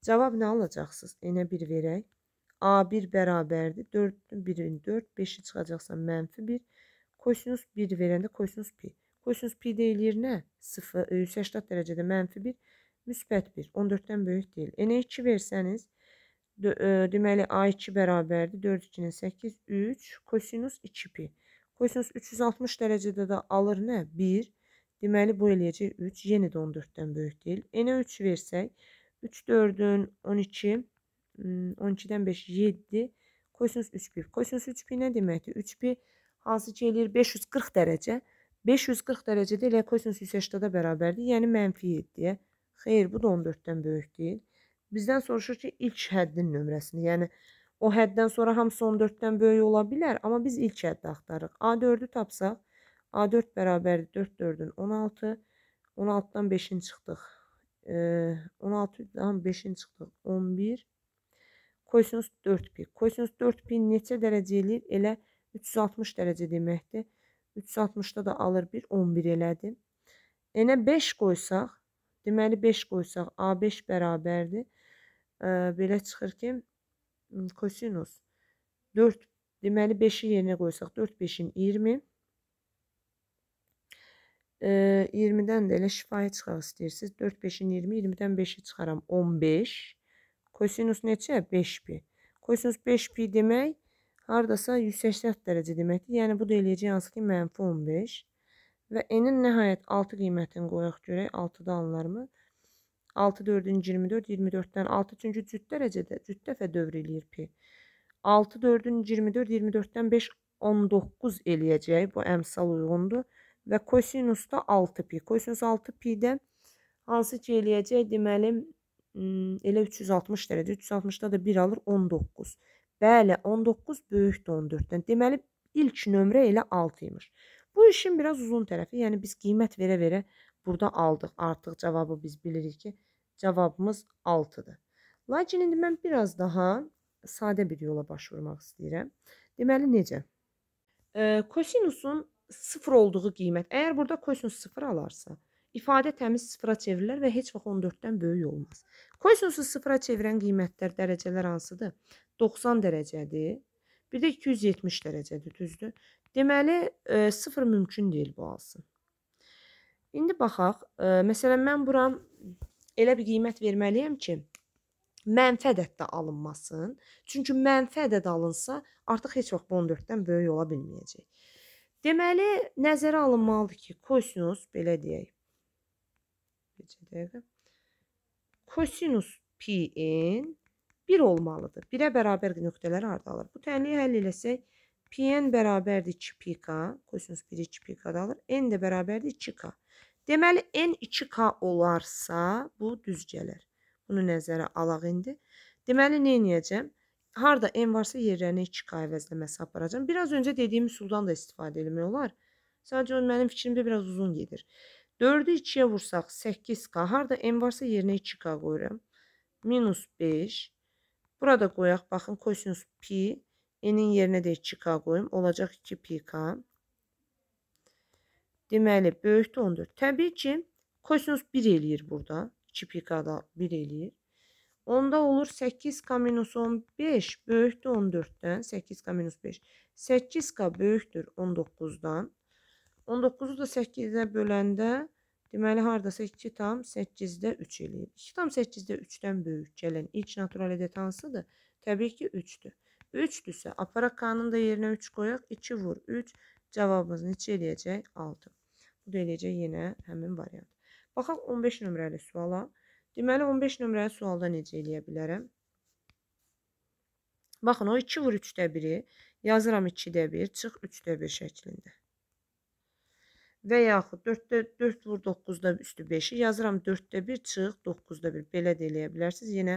cavab nə alacaqsınız? N-ə 1 verək. A1 bərabərdir. 4-ün 1-in 4, 5-i çıxacaqsa mənfi 1. Kosinus 1 verəndə kosinus pi. Qoysunuz e, e, pi deyil yerinə 0, 180 dərəcədə mənfi 1, müsbət 1. 14-dən böyük deyil. N-ə 2 versəniz, deməli A2 bərabərdir. 4, 2-nin 8, 3, kosinus 2pi. Kosinus 360 dərəcədə də alır nə? 1. Deməli, bu eləyəcək 3. Yenə də 14-dən böyük deyil. N-ə 3 versək, 3, 4-ün 12, 12-dən 5, 7. Hmm, kosinus 3pi. Kosinus 3pi nə deməkdir? 3pi hansı ki, eləyir 540 dərəcə. 540 dərəcədə elə kosinus 180-də bərabərdir. Yəni mənfi 7-yə. Xeyr, bu da 14-dən böyük deyil. Bizdən soruşur ki, ilk həddin nömrəsini. Yəni o həddən sonra hamısı 14-dən böyük ola bilər, amma biz ilk həddi axtarırıq. A4-ü tapsaq, A4 bərabərdir 4 4-ün 16. 16-dan 5-in çıxdıq. E, 16-dan 5-in çıxdıq. 11 kosinus 4 pi. Kosinus 4 pi neçə dərəcə eləyir? Elə 360 dərəcə deməkdir. 360-da da alır 1, 11 elədi. N-ə 5 qoysaq, deməli 5 qoysaq, A5 bərabərdir. E, belə çıxır ki, kosinus 4, deməli 5-i yerinə qoysaq, 4, 5-in 20. E, 20-dən də elə şifaya çıxaq istəyirsiniz. 4, 5-in 20, 20-dən 5-i çıxaram, 15. Kosinus neçə? 5 pi. Kosinus 5 pi demək, hardasa 180 dərəcə deməkdir. Yəni bu da eləyəcək hansı ki, mənfi 15 və n-in nəhayət 6 qiymətini qoyaq görək 6-da alınarmı? 6 4-ün 24, 24-dən 6 çünki cüt dərəcədə, cüt dəfə dövr eləyir pi. 6 4-ün 24, 24-dən 5 19 eləyəcək. Bu əmsal uyğundur və kosinusda 6 pi. Kosinus 6 pi-də hansı ki eləyəcək deməli elə 360 dərəcə. 360-da da 1 alır 19. Bəli, 19 böyükdür 14-dən. Deməli, ilk nömrə elə 6 imiş. Bu işin biraz uzun tərəfi, yəni biz qiymət verə-verə burada aldıq. Artıq cavabı biz bilirik ki, cavabımız 6-dır. Lakin indi mən biraz daha sadə bir yola baş vurmaq istəyirəm. Deməli, necə? E, kosinusun 0 olduğu qiymət. Əgər burada kosinus 0 alarsa, ifadə təmiz sıfıra çevrilir və heç vaxt 14-dən böyük olmaz. Kosinus'u sıfıra çevirən qiymətlər, dərəcələr hansıdır? 90 dərəcədir. Bir də 270 dərəcədir, düzdür. Deməli, e, sıfır mümkün deyil bu alsın. İndi baxaq, e, məsələn, mən buram elə bir qiymət verməliyəm ki, mənfi ədəddə alınmasın. Çünki mənfi ədəd alınsa, artıq heç vaxt bu 14-dən böyük ola bilməyəcək. Deməli, nəzərə alınmalıdır ki, kosinus belə deyək necədir? Kosinus P-in 1 olmalıdır. 1-ə bərabər nöqtələri harda alır? Bu tənliyi həll eləsək, P-n bərabərdir 2P-K, kosinus 1-i 2P-K-da alır, n də bərabərdir 2K. Deməli, n 2K olarsa, bu düz gələr. Bunu nəzərə alaq indi. Deməli, nə edəcəm? Harada n varsa yerlərini 2K əvəzləməsi aparacam. Biraz öncə dediyim üsuldan da istifadə eləmək olar. Sadəcə, mənim fikrimdə biraz uzun gedir. 4-ü 2-yə vursaq 8K. Harada M varsa yerinə 2K qoyuram. Minus 5. Burada qoyaq. Baxın kosinus pi. N-in yerinə də 2K qoyum. Olacaq 2PK. Deməli, böyükdür 14. Təbii ki, kosinus 1 eləyir burada. 2PK-da 1 eləyir. Onda olur 8K minus 15 böyükdür 14-dən. 8K minus 5. 8K böyükdür 19-dan. 19-u da 8-ə böləndə deməli haradasa 2 tam 8-də 3 eləyir. 2 tam 8-də 3-dən böyük gələn ilk natural ədəd hansıdır? Təbii ki 3-dür. 3-dürsə aparaq kanını da yerinə 3 qoyaq. 2 vur 3 cavabımız neçə eləyəcək? 6. Bu da eləyəcək yenə həmin variant. Baxaq 15 nömrəli suala. Deməli 15 nömrəli sualda necə eləyə bilərəm? Baxın o 2 vur 3-də 1-i yazıram 2-də 1, çıx 3-də 1 şəklində və yaxud 4-də 4 vur 9-da üstü 5-i yazıram 4-də 1 çıx 9-da 1 belə də eləyə bilərsiniz yenə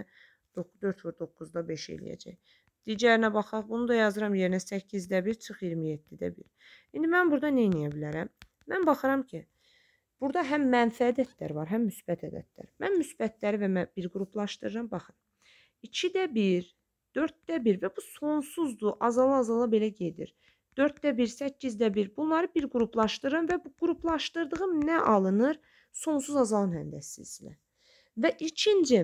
4 vur 9-da 5 eləyəcək digərinə baxaq bunu da yazıram yerinə 8-də 1 çıx 27-də 1 indi mən burada nə eləyə bilərəm mən baxıram ki burada həm mənfi ədədlər var həm müsbət ədədlər mən müsbətləri və mən bir qruplaşdırıram baxın 2-də 1 4-də 1 və bu sonsuzdur azala azala belə gedir 4-də 1, 8-də 1 bunları bir qruplaşdırın və bu qruplaşdırdığım nə alınır? Sonsuz azalan həndəs silsilə. Və ikinci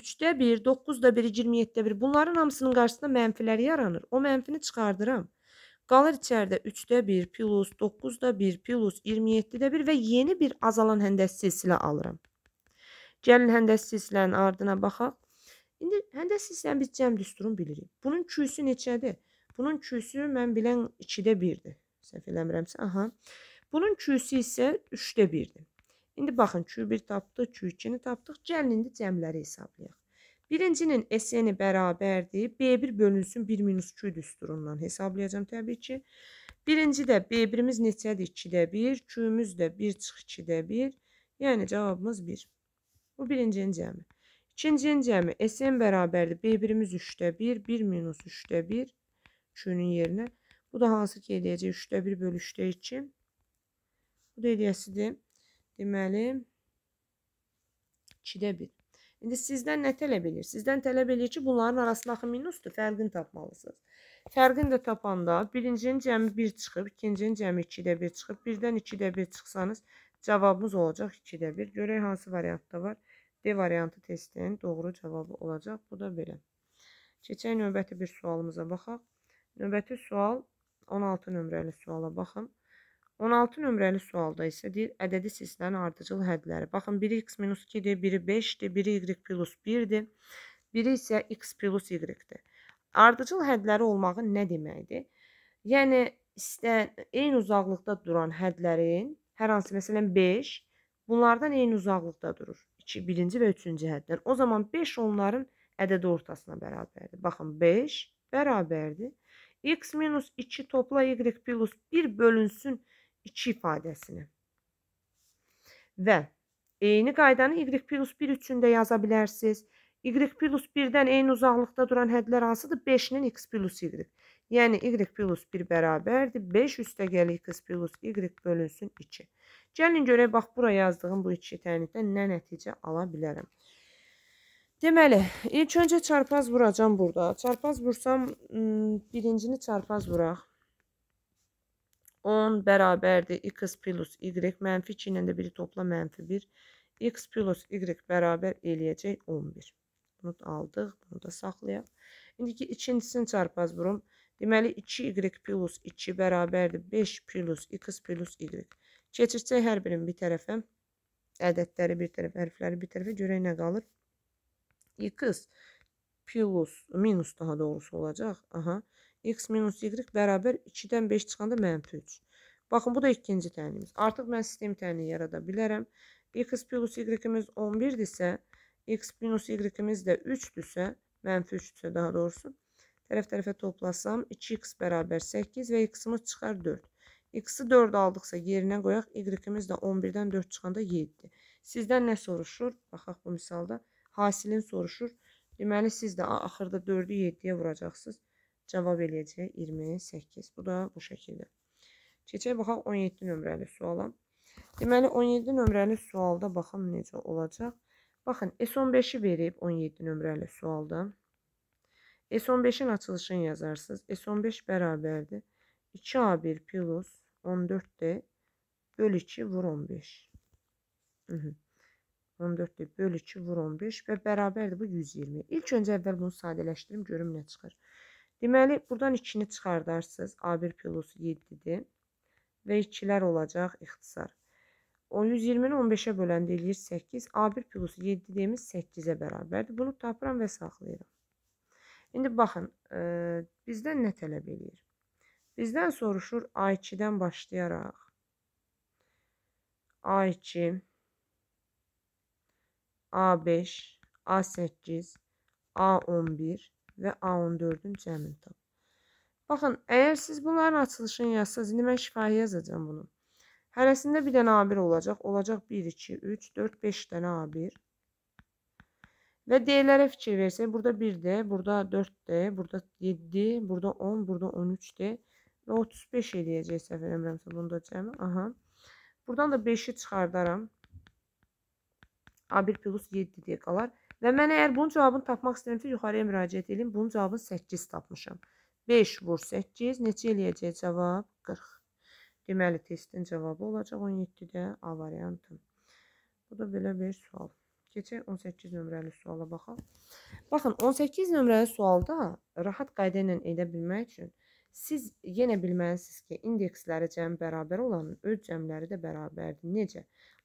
3-də 1, 9-da 1, 27-də 1 bunların hamısının qarşısında mənfilər yaranır. O mənfini çıxardıram. Qalır içəridə 3-də 1 plus 9-da 1 plus 27-də 1 və yeni bir azalan həndəs silsilə alıram. Gəlin həndəs silsilənin ardına baxaq. İndi həndəs silsiləni biz cəm düsturunu bilirik. Bunun küyüsü neçədir? Bunun küsü mən bilən 2-də 1-dir. Səhv eləmirəmsə, aha. Bunun küsü isə 3-də 1-dir. İndi baxın, Q1 tapdıq, Q2-ni tapdıq. Gəlin indi cəmləri hesablayaq. Birincinin SN-i bərabərdir. B1 bölünsün 1 minus Q düsturundan hesablayacağım təbii ki. Birinci də B1-imiz neçədir? 2-də 1. Q-ümüz də 1 çıx 2-də 1. Yəni cavabımız 1. Bu birincinin cəmi. İkincinin cəmi SN bərabərdir. B1-imiz 3-də 1, 1 minus 3-də 1. 2-nin yerinə. Bu da hansı ki, eləyəcək 3-də 1 bölü 3-də 2. Bu da eləyəsidir. Deməli, 2-də 1. İndi sizdən nə tələb edir? Sizdən tələb edir ki, bunların arasında axı minusdur, fərqini tapmalısınız. Fərqini də tapanda birincinin cəmi 1 çıxıb, ikincinin cəmi 2-də 1 çıxıb, birdən 2-də 1 çıxsanız cavabımız olacaq 2-də 1. Görək hansı variantda var. D variantı testin doğru cavabı olacaq. Bu da belə. Keçək növbəti bir sualımıza baxaq. Növbəti sual 16 nömrəli suala baxın. 16 nömrəli sualda isə deyir, ədədi silsilənin ardıcıl hədləri. Baxın, biri x-2-dir, biri 5-dir, biri y plus 1-dir, biri isə x plus y-dir. Ardıcıl hədləri olmağı nə deməkdir? Yəni, istə, eyni uzaqlıqda duran hədlərin, hər hansı, məsələn, 5, bunlardan eyni uzaqlıqda durur. 2, 1-ci və 3-cü hədlər. O zaman 5 onların ədədi ortasına bərabərdir. Baxın, 5 bərabərdir x minus 2 topla y plus 1 bölünsün 2 ifadəsini. Və eyni qaydanı y plus 1 üçün də yaza bilərsiniz. Y plus 1-dən eyni uzaqlıqda duran hədlər hansıdır? 5-nin x plus y. Yəni, y plus 1 bərabərdir. 5 üstə gəlir x plus y bölünsün 2. Gəlin görək, bax, bura yazdığım bu 2 tənlikdən nə nəticə ala bilərəm? Deməli, ilk öncə çarpaz vuracam burada. Çarpaz vursam, hmm, birincini çarpaz vuraq. 10 bərabərdir x plus y, mənfi 2 ilə də biri topla mənfi 1. x plus y bərabər eləyəcək 11. Bunu da aldıq, bunu da saxlayaq. İndiki ikincisini çarpaz vurum. Deməli, 2y plus 2 bərabərdir 5 plus x plus y. Keçirsək hər birini bir tərəfə, ədədləri bir tərəfə, hərfləri bir tərəfə görək nə qalır? 1 x plus, minus daha doğrusu olacaq. Aha. x minus y bərabər 2-dən 5 çıxanda mənfi 3. Baxın, bu da ikinci tənimiz. Artıq mən sistem tənini yarada bilərəm. x plus y-imiz 11-dirsə, x minus y-imiz də 3-dürsə, mənfi 3-dürsə daha doğrusu, tərəf-tərəfə toplasam 2x bərabər 8 və x-imiz çıxar 4. X-i 4 aldıqsa yerinə qoyaq, Y-imiz də 11-dən 4 çıxanda 7. Sizdən nə soruşur? Baxaq bu misalda. Hasilin soruşur. Deməli, siz də axırda 4-ü 7-yə vuracaqsınız. Cavab eləyəcək 28. Bu da bu şəkildə. Keçək, baxaq 17 nömrəli suala. Deməli, 17 nömrəli sualda baxın necə olacaq. Baxın, S15-i verib 17 nömrəli sualda. S15-in açılışını yazarsınız. S15 bərabərdir. 2A1 plus 14D böl 2 vur 15. Hı -hı. 14-dür, böl 2, vur 15 və bərabərdir bu 120. İlk öncə əvvəl bunu sadələşdirim, görüm nə çıxır. Deməli, buradan 2-ni çıxardarsınız. A1 plus 7-dir və 2-lər olacaq ixtisar. O 120-ni 15-ə böləndə eləyir 8. A1 plus 7 deyimiz 8-ə bərabərdir. Bunu tapıram və saxlayıram. İndi baxın, e, bizdən nə tələb eləyir? Bizdən soruşur A2-dən başlayaraq A2 A5, A8, A11 və A14-ün cəmini tap. Baxın, əgər siz bunların açılışını yazsanız, indi mən şifahi yazacağam bunu. Hərəsində bir dənə A1 olacaq. Olacaq 1, 2, 3, 4, 5 dənə A1. Və D-lərə fikir versək, burada 1D, burada 4D, burada 7, burada 10, burada 13D və 35 eləyəcək səhv eləmirəmsə bunda cəmi. Aha. Buradan da 5-i çıxardaram. A1 plus 7 deyə qalar. Və mən əgər bunun cavabını tapmaq istəyirəmsə, yuxarıya müraciət edeyim. Bunun cavabını 8 tapmışam. 5 vur 8 neçə eləyəcək cavab? 40. Deməli, testin cavabı olacaq 17-də A variantı. Bu da belə bir sual. Keçək 18 nömrəli suala baxaq. Baxın, 18 nömrəli sualda rahat qayda ilə edə bilmək üçün siz yenə bilməlisiniz ki, indeksləri cəmi bərabər olan öz cəmləri də bərabərdir. Necə?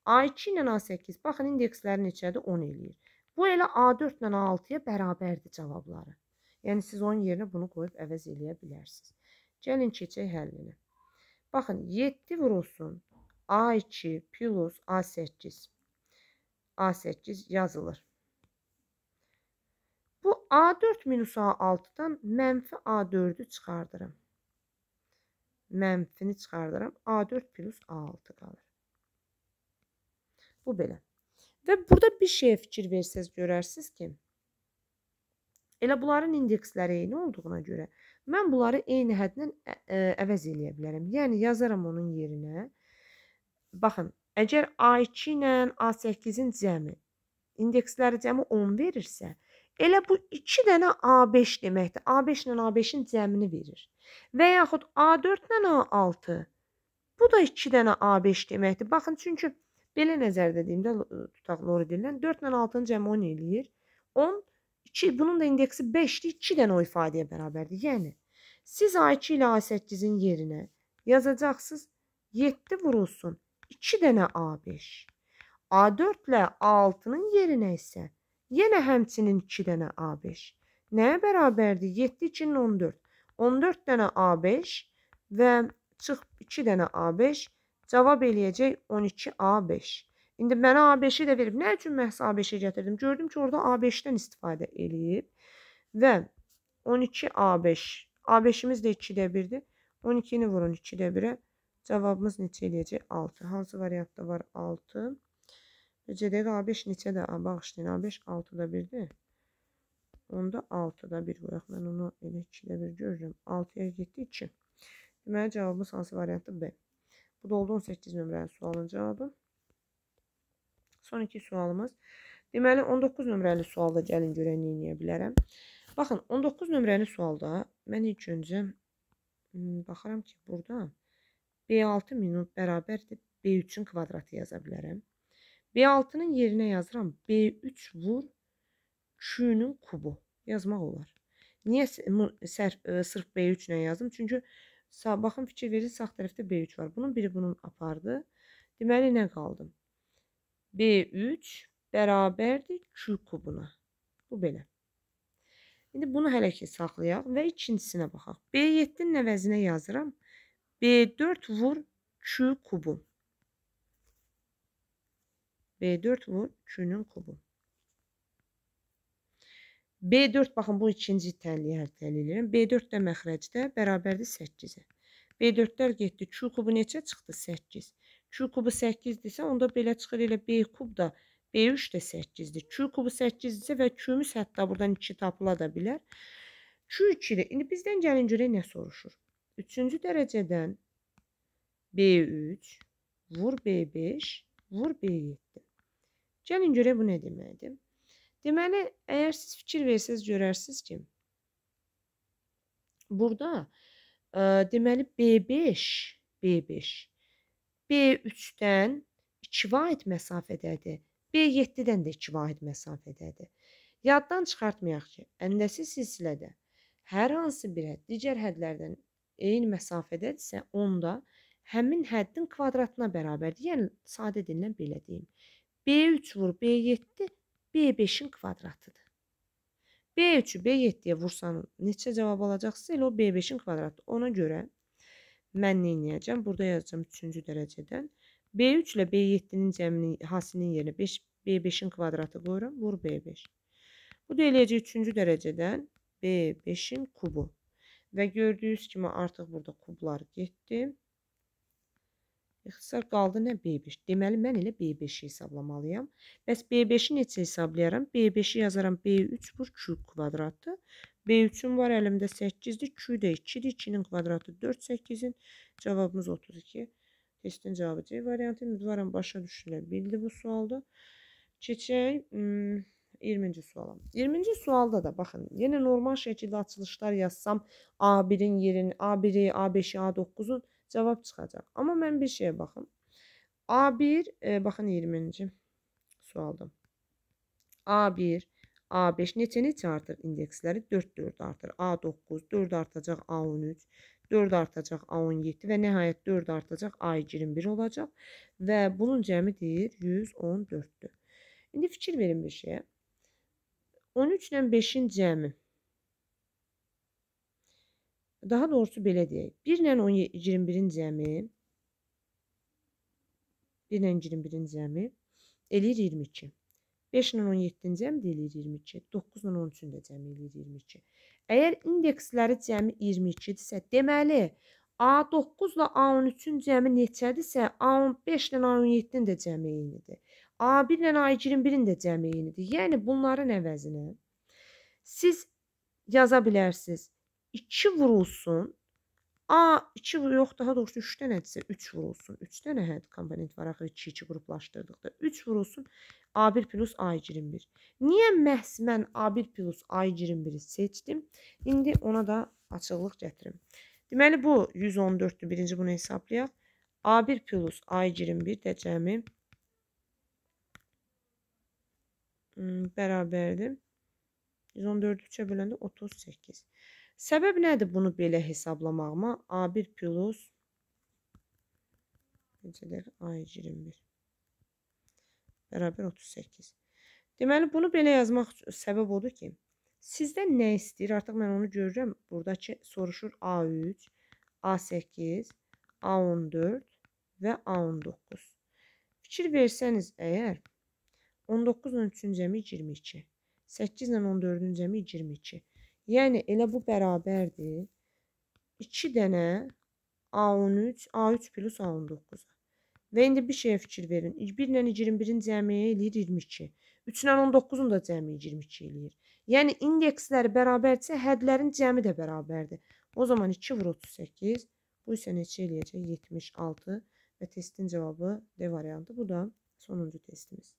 A2 ilə A8, baxın indeksləri neçədir? 10 eləyir. Bu elə A4 ilə A6-ya bərabərdir cavabları. Yəni siz onun yerinə bunu qoyub əvəz eləyə bilərsiniz. Gəlin keçək həllinə. Baxın 7 vurulsun A2 plus A8. A8 yazılır. Bu A4 minus A6-dan mənfi A4-ü çıxardırım. Mənfini çıxardırım. A4 plus A6 qalır bu belə. Və burada bir şeyə fikir versəz görərsiniz ki, elə bunların indeksləri eyni olduğuna görə mən bunları eyni həddən əvəz eləyə bilərəm. Yəni yazaram onun yerinə. Baxın, əgər A2 ilə A8-in cəmi indeksləri cəmi 10 verirsə, Elə bu 2 dənə A5 deməkdir. A5 ilə A5-in cəmini verir. Və yaxud A4 ilə A6. Bu da 2 dənə A5 deməkdir. Baxın, çünki Belə nəzərdə dediyimdə tutaq Loreldən 4 ilə 6-nı cəmi 10 eləyir. 10 2 bunun da indeksi 5-dir. 2 dənə o ifadəyə bərabərdir. Yəni siz A2 ilə A8-in yerinə yazacaqsınız 7 vurulsun 2 dənə A5. A4 ilə A6-nın yerinə isə yenə həmçinin 2 dənə A5. Nəyə bərabərdir? 7 2-nin 14. 14 dənə A5 və çıx 2 dənə A5 Cavab eləyəcək 12A5. İndi mənə A5-i də verib. Nə üçün məhz A5-i gətirdim? Gördüm ki, orada A5-dən istifadə eləyib. Və 12A5. A5-imiz də 2-də 1-dir. 12-ni vurun 2-də 1-ə. Cavabımız neçə eləyəcək? 6. Hansı variantda var? 6. CD-də A5 neçədə? Bağışlayın, A5 6-da 1-dir. Onda 6-da 1 qoyaq. Mən onu elə 2-də 1 görürəm. 6-ya getdi 2. Deməli, cavabımız hansı variantdır? B. Bu da oldu 18 nömrəli sualın cavabı. Son iki sualımız. Deməli 19 nömrəli sualda gəlin görək nə edə bilərəm. Baxın 19 nömrəli sualda mən ilk öncə hmm, baxaram ki, burada B6 minut bərabərdir B3-ün kvadratı yaza bilərəm. B6-nın yerinə yazıram B3 vur Q-nün kubu yazmaq olar. Niyə sərf, e, sırf B3 ilə yazdım? Çünki Sağ baxın fikir verin sağ tərəfdə B3 var. Bunun biri bunun apardı. Deməli nə qaldı? B3 bərabərdir Q kubuna. Bu belə. İndi bunu hələ ki saxlayaq və ikincisinə baxaq. B7-nin əvəzinə yazıram. B4 vur Q kubu. B4 vur Q-nün kubu. B4 baxın bu ikinci tənliyi həll eləyirəm. B4 də məxrəcdə bərabərdir 8-ə. B4-lər getdi. Q kubu neçə çıxdı? 8. Q kubu 8-dirsə, onda belə çıxır elə B kub da B3 də 8-dir. Q kubu 8-dirsə və Q-müz hətta buradan 2 tapıla da bilər. Q2 ilə indi bizdən gəlin görək nə soruşur. 3-cü dərəcədən B3 vur B5 vur B7. Gəlin görək bu nə deməkdir? Deməli, əgər siz fikir versəz görərsiniz ki, burada ə, deməli B5, B5 B3-dən 2 vahid məsafədədir. B7-dən də 2 vahid məsafədədir. Yaddan çıxartmayaq ki, əndəsi silsilədə hər hansı bir hədd digər hədlərdən eyni məsafədədirsə, onda həmin həddin kvadratına bərabərdir. Yəni sadə dillə belə deyim. B3 vur B7 B5-in kvadratıdır. B3-ü B7-yə vursanız neçə cavab alacaqsınız? Elə o B5-in kvadratı. Ona görə mən nə edəcəm? Burada yazacağam 3-cü dərəcədən. B3 ilə B7-nin cəmini hasinin yerinə 5 B5-in kvadratı qoyuram, vur B5. Bu da eləyəcək 3-cü dərəcədən B5-in kubu. Və gördüyünüz kimi artıq burada kublar getdi. İxtisar qaldı nə B5? Deməli, mən elə B5-i hesablamalıyam. Bəs B5-i neçə hesablayaram? B5-i yazaram B3 vur Q kvadratı. B3-üm var əlimdə 8-dir, Q də 2-dir, 2-nin kvadratı 4, 8-in. Cavabımız 32. Testin cavabı C variantı. Ümidvaram başa düşülə bildi bu sualda. Keçək 20-ci suala. 20-ci sualda da baxın, yenə normal şəkildə açılışlar yazsam A1-in yerini, A1-i, A5-i, A9-un cavab çıxacaq. Amma mən bir şeyə baxım. A1, e, baxın 20-ci sualda. A1, A5 neçə neçə artır indeksləri? 4-4 artır. A9, 4 artacaq A13, 4 artacaq A17 və nəhayət 4 artacaq A21 olacaq və bunun cəmi deyir 114-dür. İndi fikir verin bir şeyə. 13 ilə 5-in cəmi 114 Daha doğrusu belə deyək. 1 ilə 21-ci cəmi 1 ilə 21-ci cəmi eləyir 22. 5 ilə 17-ci cəmi də eləyir 22. 9 ilə 13-ün də cəmi eləyir 22. Əgər indeksləri cəmi 22-dirsə, deməli A9 ilə A13-ün cəmi neçədirsə, A15 ilə A17-nin də cəmi eynidir. A1 ilə A21-in də cəmi eynidir. Yəni bunların əvəzinə siz yaza bilərsiniz. 2 vurulsun. A 2 yox daha doğrusu 3 dənədirsə 3 vurulsun. 3 dənə hə komponent var axı 2 2 qruplaşdırdıqda 3 vurulsun. A1 plus A21. Niyə məhz mən A1 A21-i seçdim? İndi ona da açıqlıq gətirim. Deməli bu 114-dür. Birinci bunu hesablayaq. A1 plus A21 də cəmi bərabərdir. 114-ü 3-ə böləndə 38. Səbəb nədir bunu belə hesablamağıma? A1 plus necədir? A21 bərabər 38. Deməli, bunu belə yazmaq səbəb odur ki, sizdən nə istəyir? Artıq mən onu görürəm. Buradakı soruşur A3, A8, A14 və A19. Fikir versəniz əgər, 19 ilə 3-cəmi 22, 8 ilə 14-cəmi 22. Yəni elə bu bərabərdir 2 dənə A13, A3 plus A19-a. Və indi bir şeyə fikir verin. 1 ilə 21-in cəmi eləyir 22. 3 ilə 19-un da cəmi 22 eləyir. Yəni indekslər bərabərdirsə, hədlərin cəmi də bərabərdir. O zaman 2 vur 38, bu isə neçə eləyəcək? 76 və testin cavabı D variantı. Bu da sonuncu testimiz.